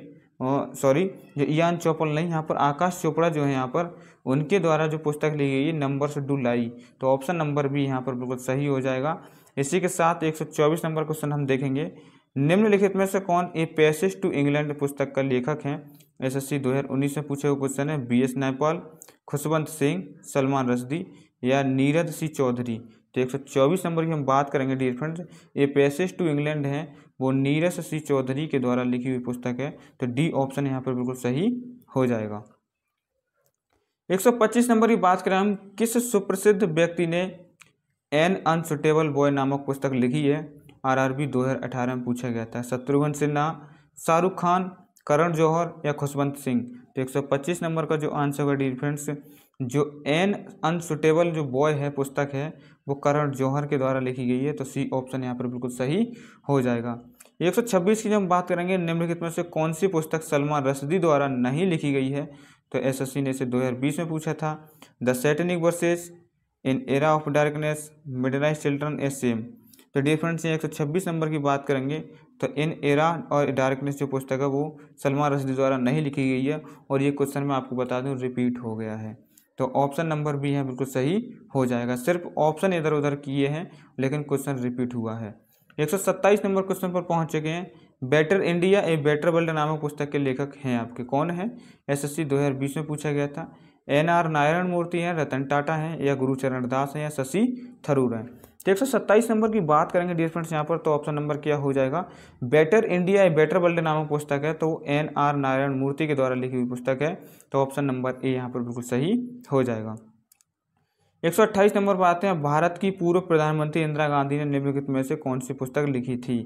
सॉरी जो यान चौपल नहीं यहाँ पर आकाश चोपड़ा जो है यहाँ पर उनके द्वारा जो पुस्तक ली गई है नंबर से डू लाई तो ऑप्शन नंबर भी यहाँ पर बिल्कुल सही हो जाएगा इसी के साथ एक सौ चौबीस नंबर क्वेश्चन हम देखेंगे निम्नलिखित में से कौन ए पैसेज टू इंग्लैंड पुस्तक का लेखक हैं एसएससी 2019 में पूछे हुए क्वेश्चन है बी एस नेपाल खुशवंत सिंह सलमान रशदी या नीरज सिंह चौधरी तो एक सौ चौबीस नंबर की हम बात करेंगे dear friends a passage to England है वो नीरज सिंह चौधरी के द्वारा लिखी हुई पुस्तक है तो डी ऑप्शन यहाँ पर बिल्कुल सही हो जाएगा 125 नंबर की बात करें हम किस सुप्रसिद्ध व्यक्ति ने एन अनसुटेबल बॉय नामक पुस्तक लिखी है आरआरबी 2018 में पूछा गया था शत्रुघ्न सिन्हा शाहरुख खान करण जौहर या खुशवंत सिंह तो 125 नंबर का जो आंसर होगा डी फ्रेंड्स जो एन अनसुटेबल जो बॉय है पुस्तक है वो करण जौहर के द्वारा लिखी गई है तो सी ऑप्शन यहाँ पर बिल्कुल सही हो जाएगा 126 की जब हम बात करेंगे निम्नलिखित में से कौन सी पुस्तक सलमान रसदी द्वारा नहीं लिखी गई है तो एसएससी ने इसे 2020 में पूछा था the satanic verses in era of darkness midnight children a same तो डियर फ्रेंड्स सौ छब्बीस नंबर की बात करेंगे तो इन एरा और डार्कनेस जो पुस्तक है वो सलमान रशदी द्वारा नहीं लिखी गई है और ये क्वेश्चन मैं आपको बता दूँ रिपीट हो गया है तो ऑप्शन नंबर भी है बिल्कुल सही हो जाएगा सिर्फ ऑप्शन इधर उधर किए हैं लेकिन क्वेश्चन रिपीट हुआ है 127 नंबर क्वेश्चन पर पहुंच चुके हैं better India a better world नामक पुस्तक के लेखक हैं आपके कौन हैं एसएससी 2020 में पूछा गया था एन आर नारायण मूर्ति हैं रतन टाटा हैं या गुरुचरण दास हैं या शशि थरूर हैं तो एक नंबर की बात करेंगे डियर फ्रेंड्स यहाँ पर तो ऑप्शन नंबर क्या हो जाएगा better India a better world नामक पुस्तक है तो एन आर नारायण मूर्ति के द्वारा लिखी हुई पुस्तक है तो ऑप्शन नंबर ए यहाँ पर बिल्कुल सही हो जाएगा एक सौ अट्ठाईस नंबर पर आते हैं भारत की पूर्व प्रधानमंत्री इंदिरा गांधी ने निम्नलिखित में से कौन सी पुस्तक लिखी थी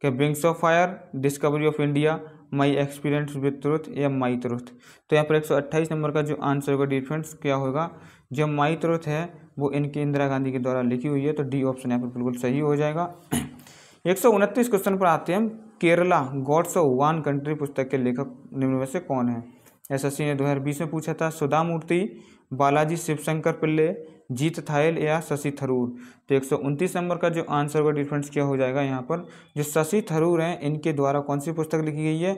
क्या wings of fire discovery of India my experience with truth या माई ट्रुथ तो यहाँ पर एक सौ अट्ठाईस नंबर का जो आंसर होगा डिफ्रेंस क्या होगा जो माई ट्रुथ है वो के इंदिरा गांधी के द्वारा लिखी हुई है तो डी ऑप्शन यहाँ पर बिल्कुल सही हो जाएगा एक सौ उनतीस क्वेश्चन पर आते हैं हम Kerala God's of one country पुस्तक के लेखक निम्न में से कौन है एसएससी ने 2020 में पूछा था सुधा मूर्ति बालाजी शिवशंकर पिल्ले जीत थायल या शशि थरूर तो एक नंबर का जो आंसर होगा डिफरेंस क्या हो जाएगा यहाँ पर जो शशि थरूर हैं इनके द्वारा कौन सी पुस्तक लिखी गई है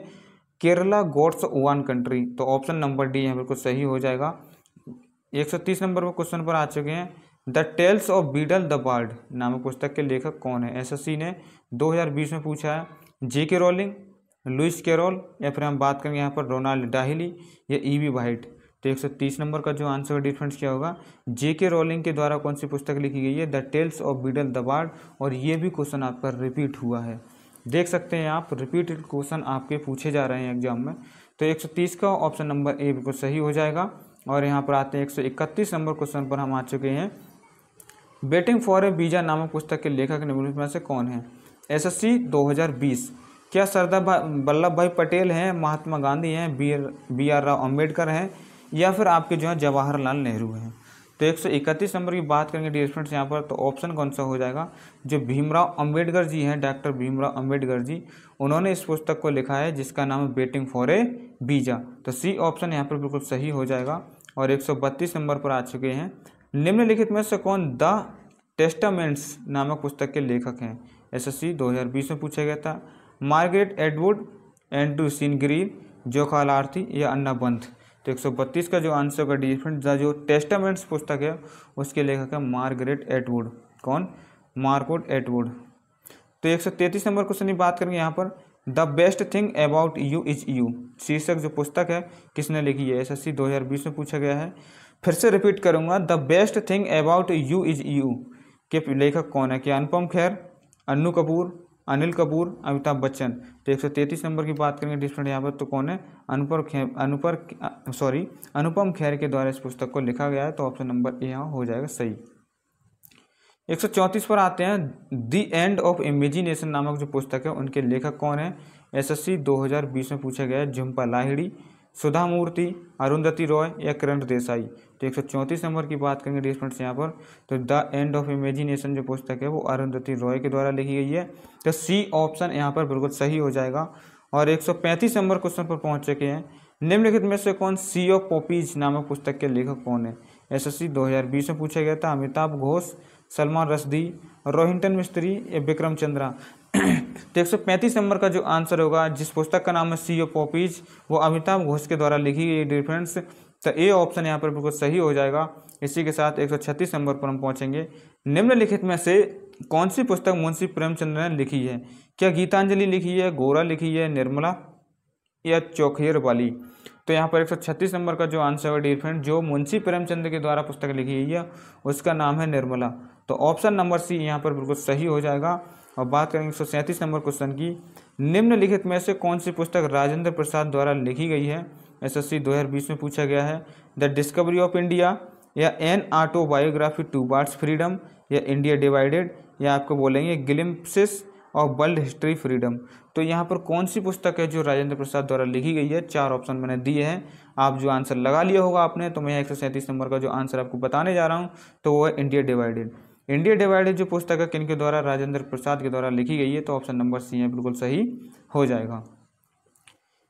केरला गॉड्स वन कंट्री तो ऑप्शन नंबर डी यहाँ बिल्कुल सही हो जाएगा 130 नंबर पर क्वेश्चन पर आ चुके हैं the tales of Beedle the bard नामक पुस्तक के लेखक कौन है एसएससी ने 2020 में पूछा है J K Rowling Lewis Carol या फिर हम बात करेंगे यहाँ पर रोनाल्ड डाहिली या ई वी वाइट तो 130 नंबर का जो आंसर है डिफरेंस क्या होगा जे के रोलिंग के द्वारा कौन सी पुस्तक लिखी गई है the tales of Beedle the bard और ये भी क्वेश्चन आपका रिपीट हुआ है देख सकते हैं आप रिपीटेड क्वेश्चन आपके पूछे जा रहे हैं एग्जाम में तो 130 का ऑप्शन नंबर ए बिल्कुल सही हो जाएगा और यहाँ पर आते हैं एक नंबर क्वेश्चन पर हम आ चुके हैं बेटिंग फॉर ए बीजा नामक पुस्तक के लेखक निम्नलिखित में से कौन है एसएससी 2020 क्या सरदार वल्लभ भाई पटेल हैं महात्मा गांधी हैं बी आर राव अम्बेडकर हैं या फिर आपके जो है जवाहरलाल नेहरू हैं तो एक सौ इकतीस नंबर की बात करेंगे डी फ्रेंड्स यहाँ पर तो ऑप्शन कौन सा हो जाएगा जो भीमराव अंबेडकर जी हैं डॉक्टर भीमराव अंबेडकर जी उन्होंने इस पुस्तक को लिखा है जिसका नाम है बेटिंग फॉर ए बीजा तो सी ऑप्शन यहाँ पर बिल्कुल सही हो जाएगा और एक नंबर पर आ चुके हैं निम्नलिखित में से कौन द टेस्टामेंट्स नामक पुस्तक के लेखक हैं एसएससी 2020 में पूछा गया था Margaret Atwood Andrew Sean Greene Jokha Alharthi या अन्ना बंथ तो 132 का जो आंसर का डिफरेंट द जो टेस्टामेंट्स पुस्तक है उसके लेखक है मार्गरेट एटवुड कौन मार्कोड एटवुड तो 133 नंबर क्वेश्चन की बात करेंगे यहाँ पर the best thing about you is you शीर्षक जो पुस्तक है किसने लिखी है हज़ार बीस में पूछा गया है फिर से रिपीट करूँगा the best thing about you is you के लेखक कौन है क्या अनुपम खैर अन्नू कपूर अनिल कपूर अमिताभ बच्चन तो एक सौ तैंतीस नंबर की बात करेंगे डिस्टेंट यहाँ पर तो कौन है अनुपर खैर अनुपर सॉरी अनुपम खैर के द्वारा इस पुस्तक को लिखा गया है तो ऑप्शन नंबर ए यहाँ हो जाएगा सही एक पर आते हैं दी एंड ऑफ इमेजिनेशन नामक जो पुस्तक है उनके लेखक कौन है एसएससी 2020 में पूछा गया है झुम्पा लाहिड़ी सुधा मूर्ति अरुंधति रॉय या किरण देसाई तो एक नंबर की बात करेंगे डिस्टेंट्स यहाँ पर तो द एंड ऑफ इमेजिनेशन जो पुस्तक है वो अरुंधति रॉय के द्वारा लिखी गई है तो सी ऑप्शन यहाँ पर बिल्कुल सही हो जाएगा और पैंतीस नंबर क्वेश्चन पर पहुँच चुके हैं निम्नलिखित में से कौन सी ओ पॉपीज नामक पुस्तक के लेखक कौन है हजार बीस में पूछा गया था अमिताभ घोष सलमान रशदी रोहिंटन मिस्त्री या विक्रम चंद्रा तो एक सौ पैंतीस नंबर का जो आंसर होगा जिस पुस्तक का नाम है सी ओ पॉपीज वो अमिताभ घोष के द्वारा लिखी गई डिफ्रेंस तो ए ऑप्शन यहाँ पर बिल्कुल सही हो जाएगा इसी के साथ एक सौ छत्तीस नंबर पर हम पहुँचेंगे निम्नलिखित में से कौन सी पुस्तक मुंशी प्रेमचंद्र ने लिखी है क्या गीतांजलि लिखी है गोरा लिखी है निर्मला या चौखेर वाली तो यहाँ पर 136 नंबर का जो आंसर है डियर जो मुंशी प्रेमचंद के द्वारा पुस्तक लिखी गई है उसका नाम है निर्मला तो ऑप्शन नंबर सी यहाँ पर बिल्कुल सही हो जाएगा और बात करेंगे एक नंबर क्वेश्चन की निम्नलिखित में से कौन सी पुस्तक राजेंद्र प्रसाद द्वारा लिखी गई है एसएससी 2020 में पूछा गया है द डिस्कवरी ऑफ इंडिया या an autobiography towards freedom या इंडिया डिवाइडेड या आपको बोलेंगे गिलिम्पसिस और वर्ल्ड हिस्ट्री फ्रीडम तो यहाँ पर कौन सी पुस्तक है जो राजेंद्र प्रसाद द्वारा लिखी गई है चार ऑप्शन मैंने दिए हैं आप जो आंसर लगा लिया होगा आपने तो मैं एक नंबर का जो आंसर आपको बताने जा रहा हूँ तो वो है इंडिया डिवाइडेड इंडिया डिवाइडेड जो पुस्तक है किनके द्वारा राजेंद्र प्रसाद के द्वारा लिखी गई है तो ऑप्शन नंबर सी है बिल्कुल सही हो जाएगा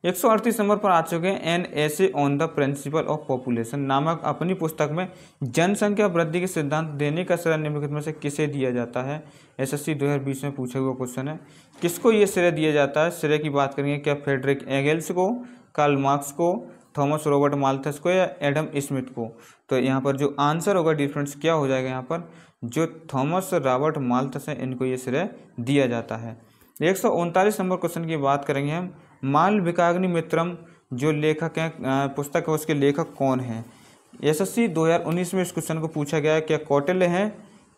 एक नंबर पर आ चुके हैं an essay on the principle of population नामक अपनी पुस्तक में जनसंख्या वृद्धि के सिद्धांत देने का श्रेय निम्नलिखित में से किसे दिया जाता है एसएससी 2020 में पूछे हुए क्वेश्चन है किसको ये श्रेय दिया जाता है श्रेय की बात करेंगे क्या फेडरिक एगेल्स को कार्ल मार्क्स को थॉमस रॉबर्ट माल्थस को या एडम स्मिथ को तो यहाँ पर जो आंसर होगा डिफरेंस क्या हो जाएगा यहाँ पर जो थॉमस रॉबर्ट माल्थस हैं इनको ये श्रेय दिया जाता है एक सौ उनतालीस नंबर क्वेश्चन की बात करेंगे हम माल विकाग्नि मित्रम जो लेखक हैं पुस्तक है उसके लेखक कौन हैं एसएससी 2019 में इस क्वेश्चन को पूछा गया है क्या कौटिल्य हैं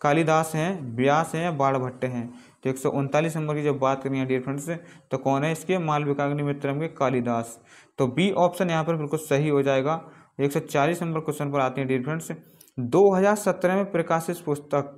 कालिदास हैं व्यास हैं या बाढ़ भट्टे हैं तो एक सौ उनतालीस नंबर की जब बात करें डियर फ्रेंड्स तो कौन है इसके मालविकाग्नि मित्रम के कालिदास तो बी ऑप्शन यहाँ पर बिल्कुल सही हो जाएगा एक सौ चालीस नंबर क्वेश्चन पर आते हैं डियर फ्रेंड्स 2017 में प्रकाशित पुस्तक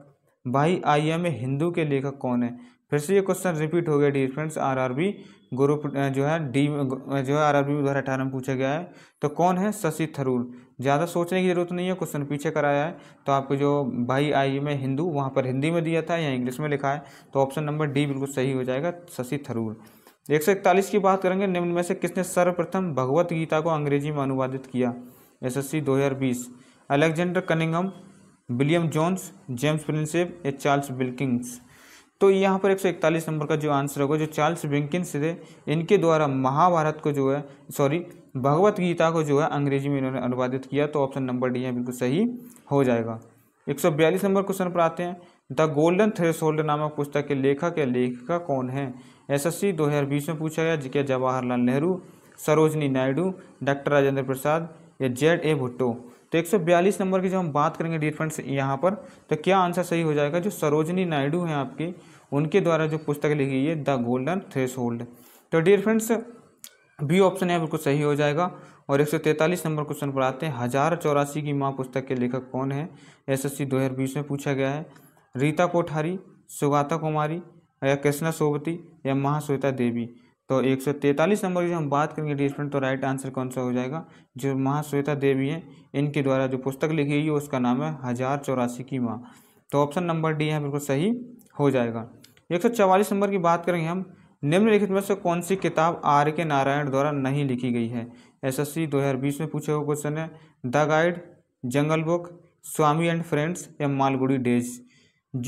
भाई आइया में हिंदू के लेखक कौन है फिर से ये क्वेश्चन रिपीट हो गया डी फ्रेंड्स आरआरबी ग्रुप जो है डी जो है आरआरबी दो हज़ार अठारह में पूछा गया है तो कौन है शशि थरूर ज़्यादा सोचने की ज़रूरत नहीं है क्वेश्चन पीछे कराया है तो आपको जो भाई आई में हिंदू वहाँ पर हिंदी में दिया था या इंग्लिश में लिखा है तो ऑप्शन नंबर डी बिल्कुल सही हो जाएगा शशि थरूर एक सौ इकतालीस की बात करेंगे निम्न में से किसने सर्वप्रथम भगवत गीता को अंग्रेजी में अनुवादित किया एस एस सी दो हज़ार बीस Alexander Cunningham William Jones James Prinsep या चार्ल्स विल्किंग्स तो यहाँ पर 141 नंबर का जो आंसर होगा जो चार्ल्स विल्किंग्स थे इनके द्वारा महाभारत को जो है सॉरी भगवत गीता को जो है अंग्रेजी में इन्होंने अनुवादित किया तो ऑप्शन नंबर डी है बिल्कुल सही हो जाएगा 142 नंबर क्वेश्चन पर आते हैं द गोल्डन थ्रेस नामक पुस्तक के लेखक या लेखिका कौन है एस एस में पूछा गया जिके जवाहरलाल नेहरू सरोजनी नायडू डॉक्टर राजेंद्र प्रसाद या जेड ए भुट्टो तो एक नंबर की जब हम बात करेंगे डियर फ्रेंड्स यहाँ पर तो क्या आंसर सही हो जाएगा जो सरोजनी नायडू हैं आपकी उनके द्वारा जो पुस्तक लिखी गई है द गोल्डन थ्रेस तो डियर फ्रेंड्स बी ऑप्शन यहाँ बिल्कुल सही हो जाएगा और एक नंबर क्वेश्चन पर आते हैं हजार चौरासी की माँ पुस्तक के लेखक कौन है एसएससी 2020 में पूछा गया है रीता कोठारी सुगाता कुमारी या कृष्णा सोबती या महाश्वेता देवी तो एक सौ तैंतालीस नंबर की जो हम बात करेंगे डियर तो राइट आंसर कौन सा हो जाएगा जो महाश्वेता देवी हैं इनके द्वारा जो पुस्तक लिखी गई है उसका नाम है हजार चौरासी की माँ तो ऑप्शन नंबर डी है बिल्कुल सही हो जाएगा एक सौ चवालीस नंबर की बात करेंगे हम निम्नलिखित में से कौन सी किताब आर के नारायण द्वारा नहीं लिखी गई है हज़ार बीस में पूछे हुए क्वेश्चन है the guide jungle book Swami and friends या मालगुड़ी डेज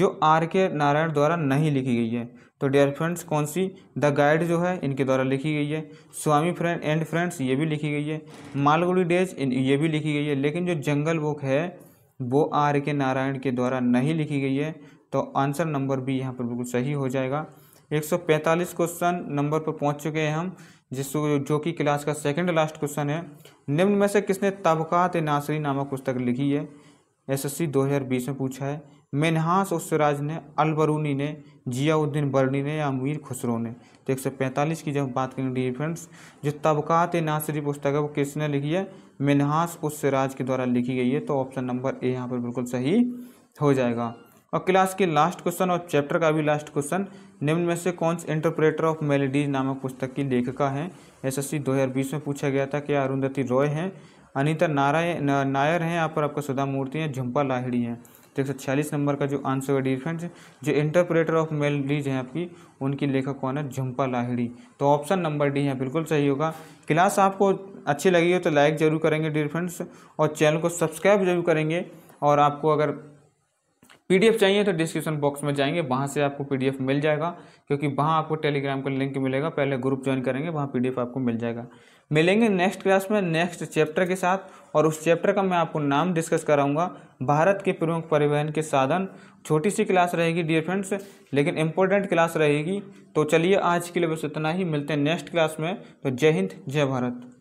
जो आर के नारायण द्वारा नहीं लिखी गई है तो डियर फ्रेंड्स कौन सी द गाइड जो है इनके द्वारा लिखी गई है स्वामी फ्रेंड एंड फ्रेंड्स ये भी लिखी गई है मालगुड़ी डेज ये भी लिखी गई है लेकिन जो जंगल बुक है वो आर के नारायण के द्वारा नहीं लिखी गई है तो आंसर नंबर भी यहाँ पर बिल्कुल सही हो जाएगा 145 क्वेश्चन नंबर पर पहुँच चुके हैं हम जिसको जो कि क्लास का सेकेंड लास्ट क्वेश्चन है निम्न में से किसने तबकात नासरी नामक पुस्तक लिखी है एस एस में पूछा है मेनहास और सिराज ने अलबरूनी ने जियाउद्दीन बर्नी ने या अमीर खुसरो ने तो एक सौ पैंतालीस की जब बात करेंगे फ्रेंड्स जो तबकात नासरी पुस्तक है वो किसने लिखी है मिनहास उस सिराज के द्वारा लिखी गई है तो ऑप्शन नंबर ए यहाँ पर बिल्कुल सही हो जाएगा और क्लास के लास्ट क्वेश्चन और चैप्टर का भी लास्ट क्वेश्चन निम्न में से कौन से इंटरप्रेटर ऑफ मेलेडीज नामक पुस्तक की लेखिका हैं हज़ार बीस में पूछा गया था कि अरुंधति रॉय हैं अनिता नारायण नायर हैं यहाँ पर आपका सुधा मूर्ति हैं झुम्पा लाहिड़ी हैं तो एक नंबर का जो आंसर होगा डिफेंस जो इंटरप्रेटर ऑफ मेलोडीज हैं आपकी उनकी लेखक कौन है झुम्पा लाहिड़ी तो ऑप्शन नंबर डी है बिल्कुल सही होगा क्लास आपको अच्छी लगी हो तो लाइक ज़रूर करेंगे डी फ्रेंड्स और चैनल को सब्सक्राइब जरूर करेंगे और आपको अगर पीडीएफ चाहिए तो डिस्क्रिप्शन बॉक्स में जाएंगे वहाँ से आपको पीडीएफ मिल जाएगा क्योंकि वहाँ आपको टेलीग्राम का लिंक मिलेगा पहले ग्रुप ज्वाइन करेंगे वहाँ पीडीएफ आपको मिल जाएगा मिलेंगे नेक्स्ट क्लास में नेक्स्ट चैप्टर के साथ और उस चैप्टर का मैं आपको नाम डिस्कस कराऊंगा भारत के प्रमुख परिवहन के साधन छोटी सी क्लास रहेगी डियर फ्रेंड्स लेकिन इंपॉर्टेंट क्लास रहेगी तो चलिए आज के लिए बस इतना ही मिलते हैं नेक्स्ट क्लास में तो जय हिंद जय भारत